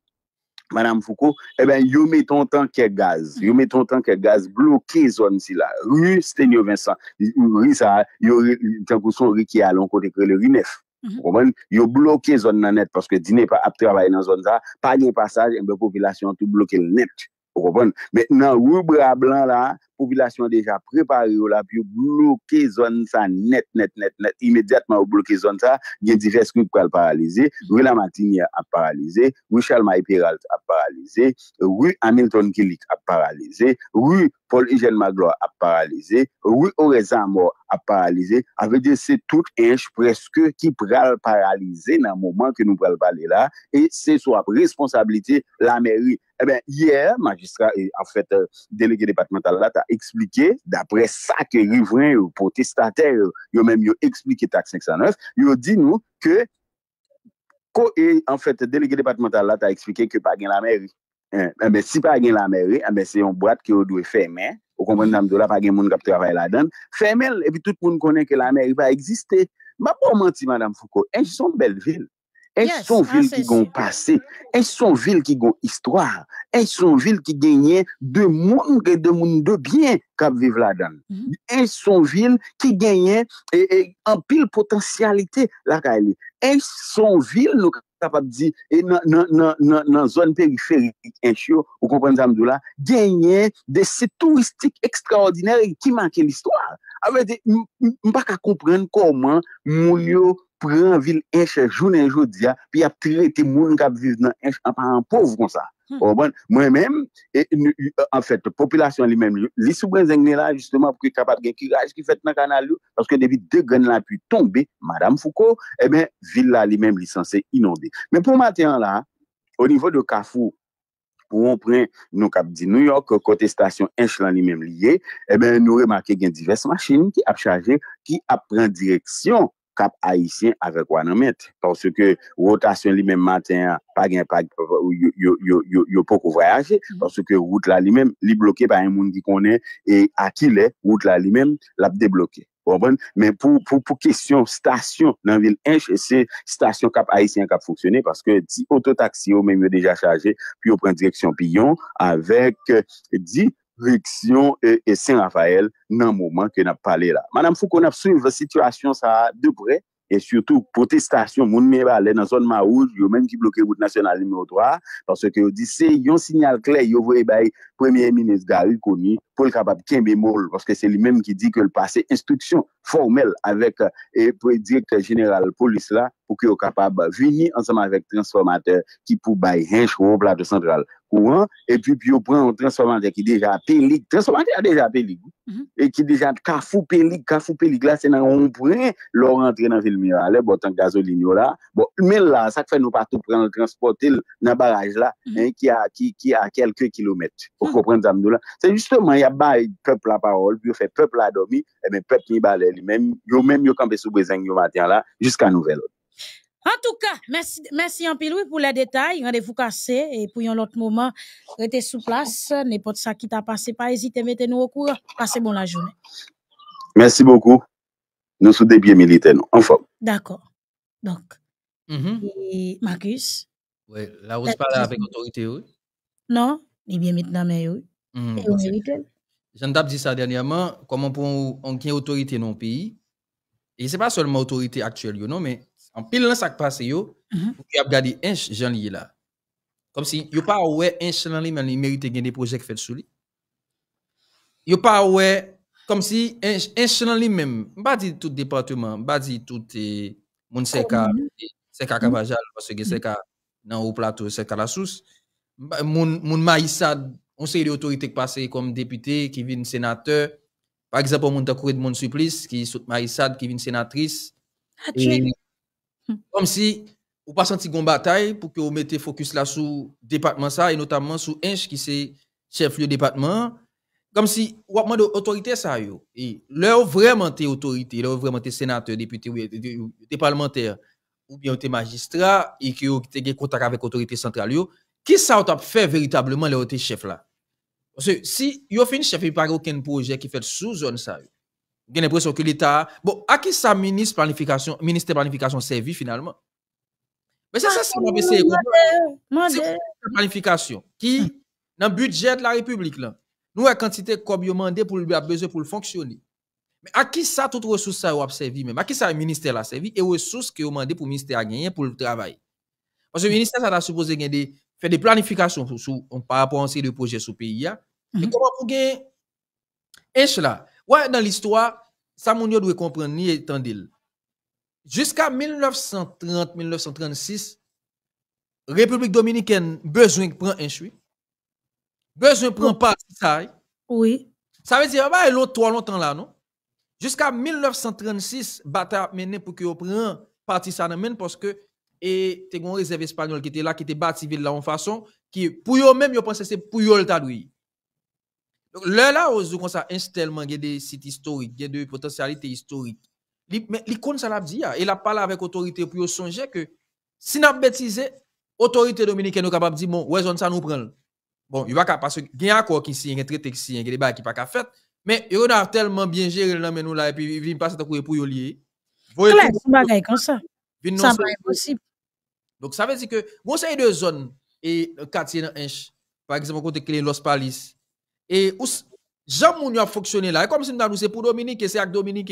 manan mfouko e eh ben yo meton tanke gaz yo meton tanke gaz blokè zon si la wou stènyo Vincent wou sa yo tenkouson wou ki alon kote kre le wou nef Mhm. yo bloke zon nan net paske di ne pa apte alay nan zon za pa nye pasaj en be popilasyon tou bloke net Mètenan, wou bra blan la, popilasyon deja prepari wou la, pi ou bloké zon sa net, net, net, net, imediatman ou bloké zon sa, gen dijes ki pral paralize, wou la matinye ap paralize, wou chalma epiralze ap paralize, wou Hamilton Kilik ap paralize, wou Paul Higène Magloire ap paralize, wou Orezan Mour ap paralize, avè de se tout enj preske ki pral paralize nan mouman ki nou pral pale la, e se so ap responsabilite la meri Eh ben, yè, magistrat, en fèt, euh, délegué départemental la ta explikè, d'aprè sa ke rivren ou potestater, yo mèm yo explikè tak 509, yo di nou ke, ko e, en fèt, délegué départemental la ta explikè ke pa gen la mèri. Eh ben, si pa gen la mèri, eh ben, se yon brad ki yo dwe fèmè, ou kompèndam do la pa gen moun kap travè la dan, fèmèl, epi tout moun konè ke la mèri pa eksistè. Ma pou mènti, madame Foucault, enj eh, son bel vil. E son vil ki gon pase, e son vil ki gon istwar, e son vil ki genye de moun de bien kap viv mm-hmm. la dan. E son vil ki genye en pil potensyalite la ka elen. E son vil nou kap ap di nan zon periferik ensyo, ou kompren zanm dou la, genye de se touristik ekstraordinary ki manke l'istwar. A ve de, m baka kompren koman moun yo prè an vil enche jounen joudia, pi ap trete moun kap vive nan enche an pa an pov kon sa. Hmm. Bon, mwen men, e, e, en fèt, populasyon li men li, li soubren zengne la, justement, pou ki kapap gen kiraj ki fèt nan kanalou, paske debi de gen la pi tombe, Madame Foucault, e ben, vil la li men li sanse inonde. Men pou mater an la, o nivou de Kafou, pou mwen pren, nou kap di New York, kote stasyon enche lan li men li ye, e eh ben, nou remake gen diverse machini ki ap chaje, ki ap pren direksyon, Kap Aisyen avèk wè nan met. Pòsè ke wotasyon li men maten pag-en-pag, yo pouk woyaje, pòsè ke wot la li men li bloke pa yon moun di konen e akile, wot la li men l ap debloke. Mè pou kèsyon stasyon nan vil enche se stasyon Kap Aisyen kap foksyone, pòsè ke di ototaksi yo men mè deja chaje, pi yo pren direksyon pi yon, avèk di Reksyon e Saint-Raphael nan mouman ke nap pale la. Manan mfou kon ap suive situasyon sa de bre, e surtout potestasyon moun mè balè nan zon ma ouz, yo mèm ki bloke wout nasyonal lè mè wotwa, panse ke yo disè yon sinyal kle, yo vwe bay premier mènes gari koni, pou l kapab kèmè mol, paske se li mèm ki di ke l pase instruksyon formel avèk pou e direktè general polis la, pou ke yo kapab vini ansama avèk transformatèr ki pou bay henj kou wop la de central polis, Ou an, e pi yo pren yon transformante ki deja pelik, transformante ya deja pelik, e ki deja kafou pelik, kafou pelik, la se nan yon pren, lor rentre nan Vilmira, le botan gazolin mm-hmm. mm-hmm. yo la, bon, men la, sak fe nou patou pren, transporte nan baraj la, ki a, ki a, ki a kelke kilometre, pou kon pren zanm nou la. Se justeman, ya bay pep la parol, pi yo fe pep la domi, e men pep ni bale li, men yo men yo kanpe sou bezeng yo vaten la, jiska nou velot. En tout cas, merci, merci en pour les détails. Rendez-vous cassé. Et pour un autre moment, restez sous place. N'importe ça qui t'a passé, pas hésiter, mettez-nous au courant. Passez bon la journée. Merci beaucoup. Nous sommes des bien militaires, en forme. D'accord. Donc, mm-hmm. Marcus. Oui, là, vous parlez avec l'autorité? oui? Non, les bien militaires, mais oui. Mm -hmm. J'en ai dit ça dernièrement, comment on, on, on autorité dans le pays. Et ce n'est pas seulement autorité actuelle, non, mais en pile dans ça qui passe, yo, mhm. y a gardé un Jean lié là. Comme si yo pas ouais un Jean lié, mais il mérite des projets qui fait sous lui. Yo pas ouais comme si un Jean lié même, pas dit tout département, pas dit tout eh, moun seka, oh, mhm. eh, ka Kabajal parce que c'est dans au plateau, c'est la source. Mon moun maïsad, on sait l'autorité qui passe comme député, qui vient sénateur. Par exemple, moun ta courir de moun supplice qui saute maïsad, qui vient sénatrice. Ah, Hmm. Comme si vous pas senti une bataille pour que vous mettez focus là sur département ça et notamment sur Inch qui c'est chef lieu département. Comme si vous avez demandé autorité ça yo. Et leur vraiment t'es autorité, leur vraiment t'es sénateur, député, ou parlementaire ou bien t'es magistrat et qui vous avez contact avec l'autorité centrale yo. Qui ça a fait véritablement leur chef là? Parce que si vous faites chef, il n'y a pas aucun projet qui fait sous zone ça j'ai l'impression que l'État. Bon, à qui ça ministre planification, ministère planification servit finalement? Mais c'est ça, c'est mon planification qui, dans le budget de la République, là, nous, la quantité qu'on demandé pour le besoin pour le fonctionner. Mais à qui ça, toute ressource ça a servi même? À qui ça, le ministère a servi et ressources que vous demandé pour le ministère a gagné pour le travail? Parce que le ministère, ça a supposé gagner faire des planifications par rapport à un série projets sur le pays. Mais mhm. comment vous gagnez? Et cela, Ouais, dans l'histoire, ça, mon doit comprendre, ni étendil. Jusqu'à 1930-1936, République dominicaine besoin de prendre un chouï. Besoin de prendre pas ça. Hein? Oui. Ça veut dire, bah, l'autre trois longtemps là, non? Jusqu'à 1936, bataille mené pour que vous preniez parti ça parce que et une réserve espagnole qui était là, qui était bâtie là en façon, qui pour eux même ils pensaient que c'est pour eux le donc, là, là, on se ça, tellement, il y a des sites historiques, il y a des potentialités historiques. Mais l'icône, ça l'a dit, il a parlé avec autorité pour songer que si nous bêtisé, autorité dominicaine est capable de dire, bon, où est-ce ouais, ça nous prend. Bon, il va pas parce Il y a un accord qui signe, un traité qui signe, un débat qui pas qu'à faire. Mais il a tellement bien géré le nous là, et puis il vient passer à pour y aller. Claire, c'est comme ça. Ça pas impossible. Donc, ça veut dire que, vous c'est deux zones et quartier dans Par exemple, côté Clé Los Palis, E jom moun yon foksyone la E kom si nan nou se pou Dominik E se ak Dominik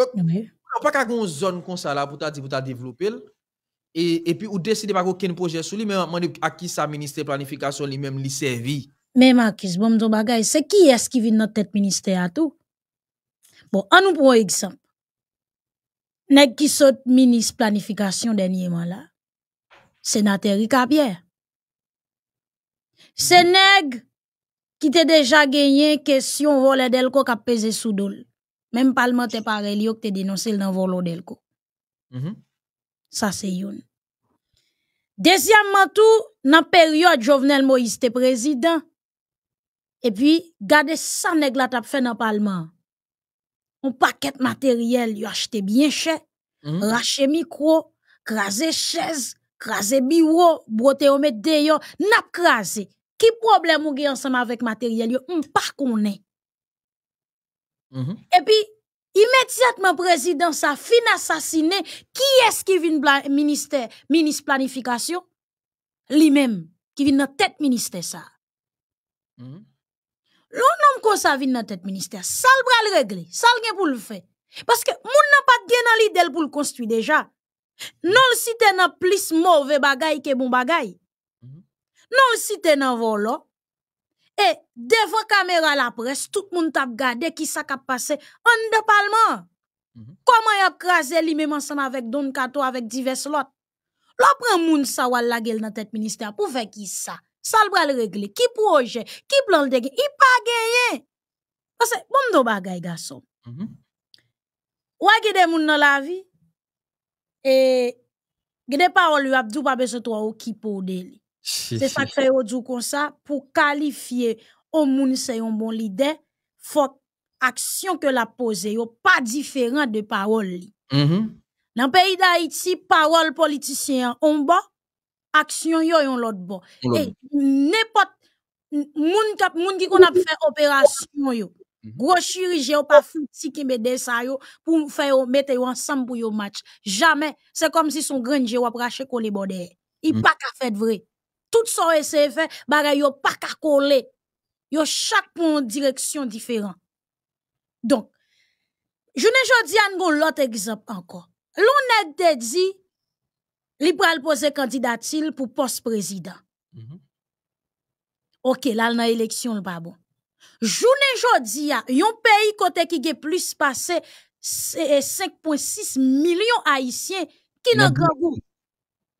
Moun an pa kakon zon kon sa la Pouta di pouta devlopil e, e pi ou deside pa kou ken proje sou li Men akis sa minister planifikasyon li men li servi Men makis bom zon bagay Se ki eski vin notet minister atou Bon an nou pou eksem Neg ki sot Minist planifikasyon denye man la Senateri Kabier Se neg qui t'a déjà gagné question volé Delco qui a pesé sous dol. Même parlementaire pareil que t'es dénoncé dans volé Delco. Mm-hmm. Ça c'est yon. Deuxièmement tout, dans la période Jovenel Moïse était président. Et puis garder ça nèg la t'a fait dans parlement. Un paquet de matériel, il acheté bien cher. Mm-hmm. raché micro, craser chaise, craser bureau, broter au mettre d'ailleurs, n'a craser qui problème ou a ensemble avec matériel on pas mhm. est. et puis immédiatement président sa fin assassiné qui est-ce qui vient ministère ministre planification lui-même qui vient dans tête ministère ça mhm. l'on nom de la tête tête ministère ça le bral régler ça le le faire parce que nous n'a pas de l'idée pour le construire déjà non si t'es a plus mauvais bagay que bon bagay Non si te nan volo, e devan kamera la pres, tout moun tap gade, ki sa kap pase, an de palman. Mhm. Koman yap krasi li mè monsan avèk don kato avèk divers lot. Lopren moun sa wal la gel nan tèt minister pou vek ki sa. Sal bral regle, ki pou oje, ki plol dege, i pa geye. Kose, moun do bagay gaso. Mhm. Ou a gede moun nan la vi, e gede parol yu ap djou pa beso to ou ki pou de li. c'est ça que fait dis comme ça pour qualifier au monde c'est un bon leader faut action que la poser pas différent de parole mm-hmm. Dans -hmm. dans pays d'Haïti parole politicien on bon action yo l'autre bon et n'importe monde qui monde qui a fait opération yo mm-hmm. gros chirurgien pas fouti qui met ça pour faire mettre ensemble pour yo match jamais c'est comme si son grand jeu a braché coller il n'y mm. pas qu'à faire vrai tout son essai fait, bagay yo pas qu'à coller. Yo chaque point une direction différent. Donc, je ne jodi an gon l'autre exemple encore. L'on a dit, li pral poser candidatil pour poste président. -hmm. OK, là l'an élection le pas bon. jodi a, yon pays côté qui ge plus passé 5.6 eh, millions haïtiens qui nan grand groupe.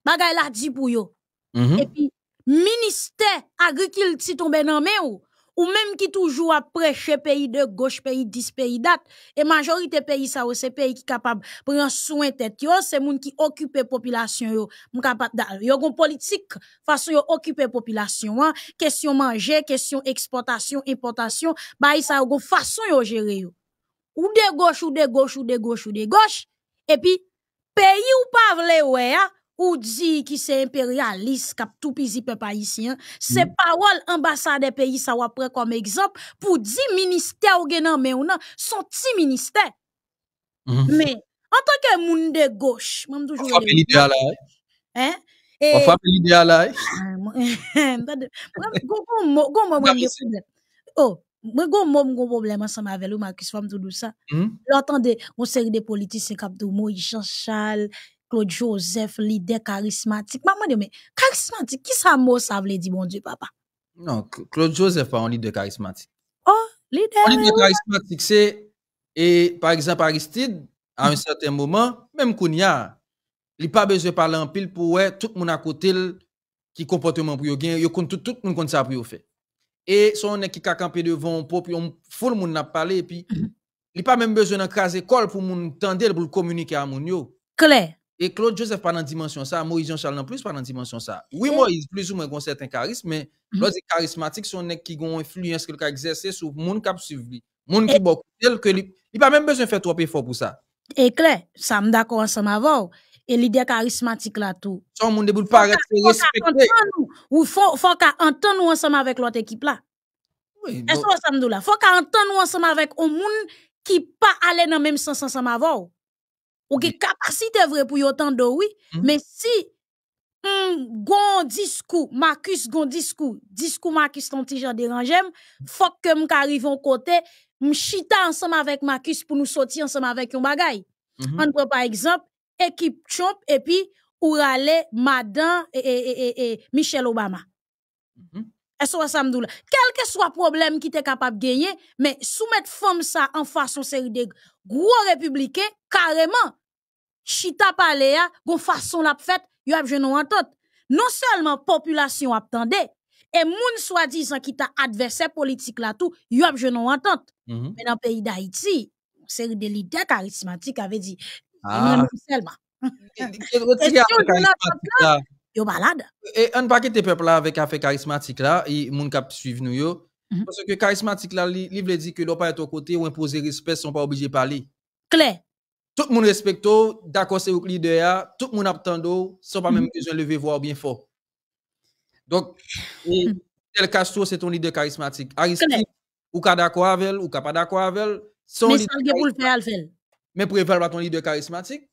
Bagay la di pou yo. -hmm. Et puis ministère agricole tombé dans main ou ou même qui toujours prêché pays de gauche, pays dis pays date, et majorité pays ça, c'est pays qui capable prendre soin tête yo, c'est moun qui occupe population yo, moun capable yo gon politique, façon yo occupe population, hein. question manger, question exportation, importation, bah ça gon façon yo gérer yo. Ou de gauche, ou de gauche, ou de gauche, ou de gauche, et puis, pays ou pas vle ouais, hein ou dit qui c'est impérialiste cap tout pisi peuple haïtien c'est mm. paroles parole ambassade pays ça près comme exemple pour dit ministère ou gen mais ou non, son petit ministère mais mm-hmm. en tant que monde de gauche même toujours on fait là hein et on fait l'idéal là gon oh moi gon mo gon problème ensemble avec lui Marcus femme tout ça l'entendez mm. on série de politiciens cap tout Moïse. Claude Joseph, leader charismatique. Maman mais charismatique, qui ça mot ça veut dire, bon Dieu, papa? Non, Claude Joseph pas hein, un leader charismatique. Oh, leader. Un leader charismatique, c'est, et par exemple, Aristide, à un certain moment, même Kounia, il n'a pas besoin de parler en pile pour tout le monde à côté qui comportement pour gagner, il compte tout, tout le monde compte ça pour faire. Et son qui a campé devant un pop, on fout le monde à parlé et puis il n'a pas même besoin casse-école pour monde tendre pour communiquer à mon yo. Claire. Et Claude Joseph pas dans dimension ça, Moïse Jean-Charles non plus pas dans dimension ça. Oui, Moïse plus ou moins un certain charisme, mais l'autre, -hmm. charismatique sont nèg qui ont influence qu'il a exercé sur monde qui suivre suivi. Monde qui beaucoup Il il pas même besoin de faire trop effort pour ça. Et clair, ça me d'accord ensemble avant. Et l'idée charismatique là tout. Son monde ne paraît respecté. Ou faut faut qu'on entend nous ensemble avec l'autre équipe là. Oui, Est-ce que ça me là? Faut qu'on entend nous ensemble avec un monde qui pas aller dans même sens ensemble avant. Ou qui capacité vrai pour yo tan oui. Mhm. Mais si, mm, gon Marcus gon discours, discours Marcus ton ti dérange deranjem, Faut ke m ka arrivon kote, m chita ensemble avec Marcus pour nous sortir ensemble avec yon bagay. Mhm. on -hmm. par exemple, équipe Trump puis ou rale madame et Michel et et Michel Obama. Mm -hmm. E so quel quel soit problème qui t'es capable capable de gagner, mais soumettre fom sa en façon série de gros républicain, carrément, chita parle a, gon façon l'a fait, yo a jeune entente. Non seulement population attendait et moun soi-disant qui t'a adversaire politique là tout, yo a jeune entente. Mhm. Mais dans le pays d'Haïti, une série de leaders charismatiques avait dit ah. seulement. Yo balade. Et un pas quitter peuple là avec affaire charismatique là, et moun kap suivre nous yo. Mhm. Parce que charismatique là, li veut dit que l'on pas être au côté ou imposer respect, sont pas obligés de parler. Claire. Tout le monde respecte, d'accord, c'est le leader, tout le monde attend, sans pas même mhm. besoin de lever voir bien fort. Donc, tel mhm. Castro, c'est ton leader charismatique. Aristide, ou est d'accord avec elle, ou pas d'accord avec elle. Mais pour le faire, ton leader charismatique.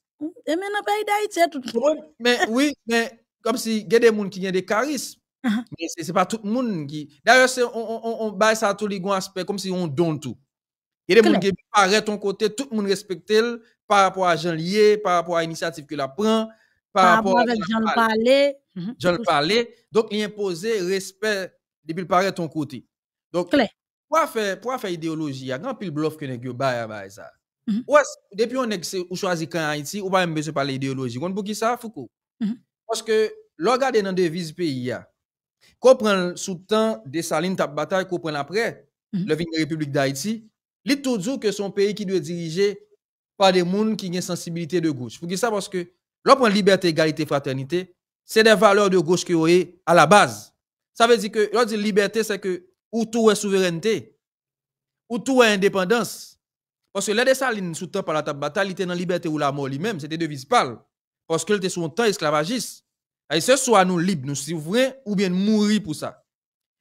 Mais oui, mais comme si il y a des gens qui ont des charismes. Uh-huh. Mais ce n'est pas tout le monde qui. D'ailleurs, on, baisse à tous les aspects, comme si on donne tout. Il y a des gens qui paraissent ton côté, tout le monde respecte, par rapport à Jean Lié, par rapport à l'initiative que la prend, par, rapport, à Jean le parler. Jean le parler. Mhm. Mhm. Donc, il imposait respect depuis le de ton côté. Donc, pourquoi faire, quoi faire idéologie? Il y a grand pile bluff que les gens ça. Mm -hmm. depuis on est choisi quand Haïti, ou pas même besoin parler idéologie. On pour ça, Foucault? Mhm. Parce que, regardez dans devise pays, qu'on prend sous temps de saline, de bataille, qu'on prend après, mm de la République d'Haïti, les tout que son pays qui doit diriger par des gens qui ont une sensibilité de gauche. Vous qui ça parce que point liberté, égalité, fraternité, c'est des valeurs de gauche qui ont à la base. Ça veut dire que l'on liberté, c'est que ou tout est souveraineté, ou tout est indépendance. Parce que les Saline sous temps par la bataille, il était dans la liberté ou la mort lui-même, c'était devise pâle. Parce qu'ils était sous temps esclavagiste. Et ce soit nous libres, nous souverains, ou bien mourir pour ça.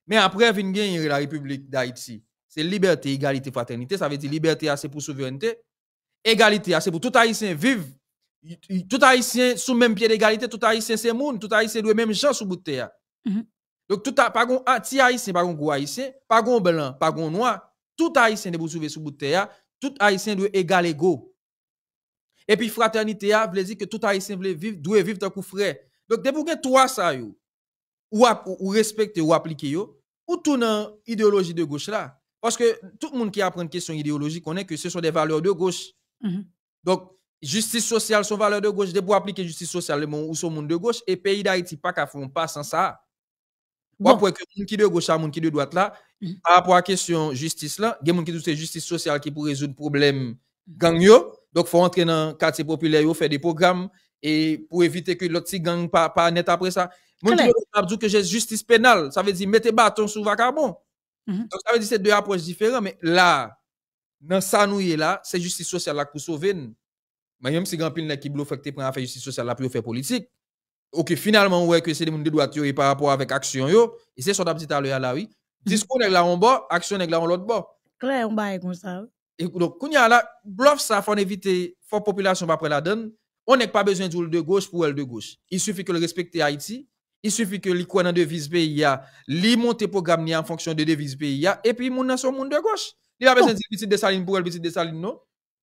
Mais après, gagner la République d'Haïti. C'est liberté, égalité, fraternité. Ça veut dire liberté, assez pour souveraineté égalité, hein. c'est pour tout haïtien vivre. Tout haïtien sous même pied d'égalité, tout haïtien c'est monde, tout haïtien doit même gens sous bout de terre. Mm-hmm. Donc tout pas anti haïtien, pas gon haïtien, pas gon blanc, pas gon noir, tout haïtien doit soulever sous bout de terre, tout haïtien doit égal égo. Et puis fraternité a hein, veut dire que tout haïtien veut vivre, doit vivre tant frère. Donc dès que trois ça yo, ou, vous ou, respecter ou appliquer yo, ou tout dans idéologie de gauche là. Parce que tout le monde qui apprend une question idéologique connaît que ce sont des valeurs de gauche. Mhm. Donc, justice sociale, son valeur de gauche, des pour appliquer justice sociale, le monde ou son monde de gauche, et pays d'Haïti pas qu'à font pas sans ça. Bon. Pour que monde qui de gauche à monde qui de droite là, la mhm. question justice là, il y a qui c'est justice sociale qui pour résoudre problème mhm. gang yo. Donc, faut entrer dans le quartier populaire, faire des programmes et pour éviter que l'autre gang pas net après ça. Moun qui dit que j'ai justice pénale, ça veut dire mettez bâton sur vacabon. Donc, ça veut dire c'est deux approches différentes, mais là, dans ça nous là, c'est justice sociale la sauve. sauver Mais Même si grand pile qui bloque fait prend justice sociale la pour faire politique. OK, finalement ouais que c'est des monde de droite e par rapport avec action yo, et c'est son petit à l'heure là oui. Mm-hmm. Discours nèg là en bas, action nèg là en l'autre bord. Clair, on bail comme ça. Et donc quand y a là bluff ça faut éviter, faut population pas prendre la donne. On n'a pas besoin de gauche pour elle de gauche. Il suffit que le respecte Haïti, il suffit que l'icône dans devise pays, li monte programme en fonction de devise pays et puis moun nation son monde de gauche. Il a besoin oh. de petite dessaline pour elle, petite Saline, non?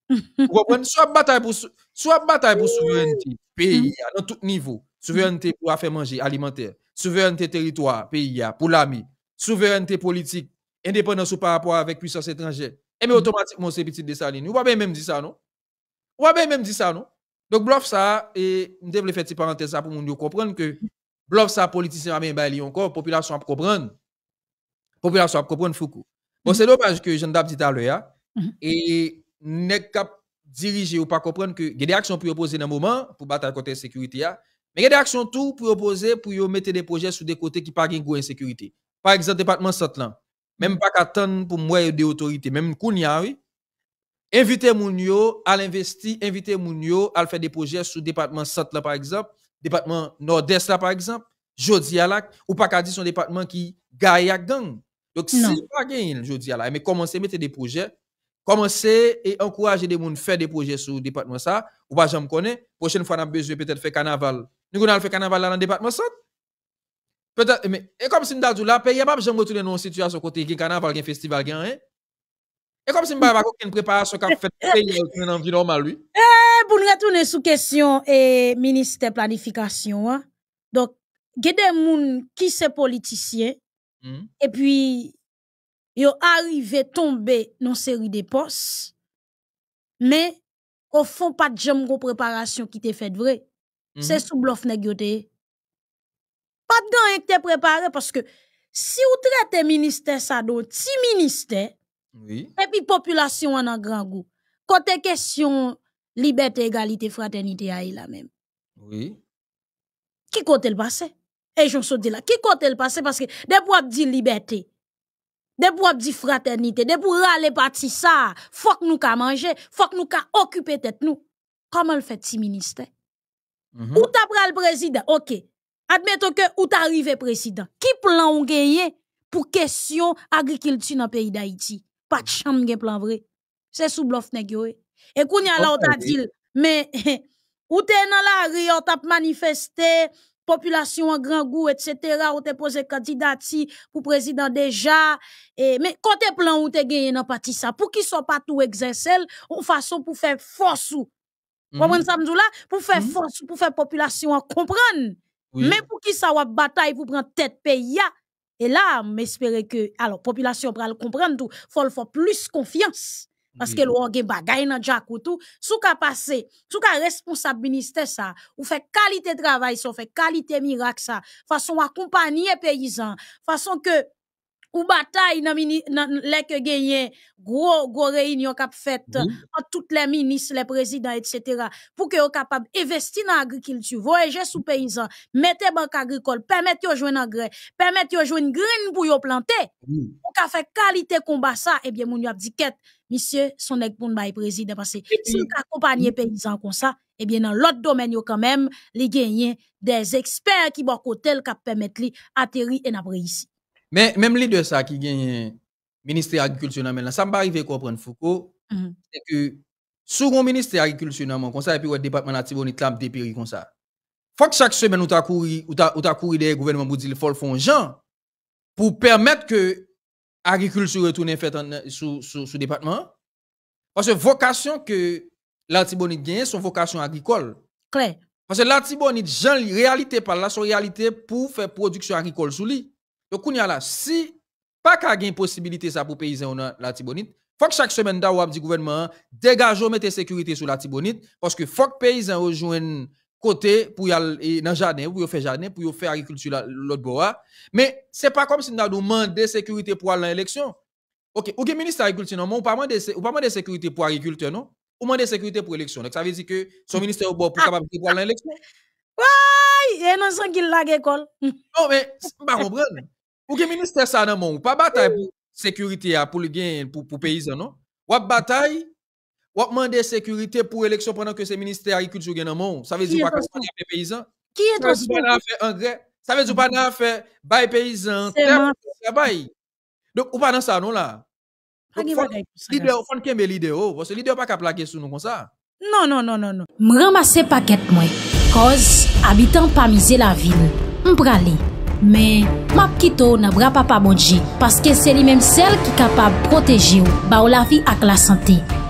Soit bataille pour, soit bataille pour souveraineté, pays, hmm. à tout niveau. Souveraineté pour faire manger, alimentaire. Souveraineté territoire, pays, pour l'ami. Souveraineté politique, indépendance par rapport avec puissance étrangère. Et eh, mais hmm. automatiquement, c'est petite dessaline. Vous bien même dit ça, non? Vous bien même dit ça, non? Donc, bluff ça, et je vais faire une parenthèse pour vous comprendre que bluff ça, politicien, mais encore, population à comprendre. Population à comprendre Foucault. Bon, c'est dommage que j'en ai dit à l'heure. Hein. Mhm. Et ne pas diriger ou pas comprendre que il y a des actions pour opposer dans le moment pour battre côté sécurité. Hein. Mais il y a des actions tout pour opposer pour mettre des projets sur des côtés qui ne pas de sécurité. Par exemple, le département Sotlan. Même pas qu'attendre pour moi des autorités, même Kounia, hein, oui. Invitez Mounio à l'investir, inviter Mounio à faire des projets sur le département Sotlan, par exemple, département Nord-Est, par exemple, Jodi ou pas qu'à dire son département qui gagne gang. Donc, si pas gagné, je dis à mais commencez à mettre des projets, commencez et encourager des gens à faire des projets sur le département ça, ou pas, j'en connais. Prochaine fois, on a besoin peut-être faire carnaval. Nous, on faire fait carnaval dans le département ça. Peut-être, mais, et comme si nous avons il là, pays, pas besoin de retourner dans une situation côté, qui carnaval, qui festival, qui rien. Et comme si qui bako fait preparasyon fait fet peye dans kwen lui eh, normal, oui? retourner sous question question ministère de la Planification, hein. il y a des gens qui sont politiciens Mm-hmm. Et puis, yo arrivé tomber dans série de postes. Mais, au fond, pas de jambes préparation qui te fait vrai. Mm-hmm. C'est sous bluff négoté. Pas de gens qui te préparé parce que si vous traitez ministère ça, si ministère, et puis population en un grand goût, côté question liberté, égalité, fraternité, aïe la même. Oui. Qui côté le passé? Et j'en saute là. Qui compte le passé? Parce que, des pour dit liberté, des pour dit fraternité, des pour aller parti ça, faut que nous ka manger, faut que nous ka occuper tête nous. Comment le fait si ministère? Mhm. Où t'as Ou le président? Ok. Admettons que ou arrivé président. Qui plan ou gagné pour question agriculture dans le pays d'Haïti? Pas de chambre gen plan vrai. C'est sous bluff nèg Et qu'on y a là, on t'a dit, mais, ou t'es dans la rue, on t'a manifesté, population en grand goût, etc., ou te posé candidati pour président déjà, et, mais côté plan ou te gagné dans parti ça, pour qu'ils soient pas tout exercer, ou façon pour faire force ou. Mhm. Pour faire mhm. force, pour faire population comprendre. Mais pour qui ça va bataille pour prendre tête pays Et là, m'espérer que, alors, population pour le comprendre tout, faut le faire plus confiance parce mm. que l'on a des dans le jacoutou, sous passé, passé, sous responsable ministère ça, ou fait qualité de travail, ça, ou fait qualité miracle ça, façon accompagner paysans, façon que, ou bataille dans les que gagné, gros, gros réunion qu'a toutes les ministres, les présidents, etc., pour que vous capable d'investir dans l'agriculture, voyager sous paysans, mettre banque agricole, permettre de jouer dans grain, permettre de jouer une graine pour les planter, pour ou fait qualité combat ça, eh bien, mon dit monsieur, son nek pour président, parce que si vous accompagnez les paysans comme ça, eh bien, dans l'autre domaine, vous quand même, des experts qui vont côté qui permettent d'atterrir et d'apprendre ici. Mais même les deux, ça qui gagne ministère de l'Agriculture, ça m'est arrivé à comprendre Foucault, mm-hmm. c'est que, sous le ministère de l'Agriculture, comme ça, et puis le département de la Tibonite, là, comme ça. Faut que chaque semaine, t'a courir, couru des gouvernements pour dire il faut le gens pour permettre que agriculture retourner fait sous sous département parce que vocation que l'antibonite gagne son vocation agricole clair parce que l'antibonite la réalité par là son réalité pour faire production agricole sous lui donc on a là si pas qu'à une possibilité ça pour paysan on il faut que chaque semaine d'avoir du gouvernement dégageons mettez sécurité sur l'antibonite parce que faut que paysan rejoignent côté pour y aller dans jardin, pour faire jardin, pour faire agriculture l'autre bois. Hein. Mais c'est pas comme si nous avons demandé sécurité pour aller à l'élection. OK, ou que ministre agriculture non, on ou pas demander ou pas demander sécurité pour agriculture non, ou demander sécurité pour élection. Donc ça veut dire que son hmm. ministère au bord pour ah. capable pour aller à l'élection. Ouais, et non sans qu'il la école. Hmm. Non mais pas comprendre. Ou que ministère ça non, ou pas bataille pour sécurité hein, pour le gain pour pour paysan non. Ou bataille Ou akman de sekurite pou eleksyon Pendan ke se minister ari kutsu gen nan moun Sa vez ou wakasman yon peyizan Sa vez ou wakasman yon peyizan Sa vez ou wakasman yon peyizan Sa vez ou wakasman yon peyizan Ou wakasman yon peyizan Fon kembe lideyo Lideyo pa ka plake sou nou kon sa M ramase paket mwen Koz abitan pa mize la vil M prale Me map kito na bra pa pa bodje Paske se li menm sel ki kapab Proteji ou ba ou la vi ak la sante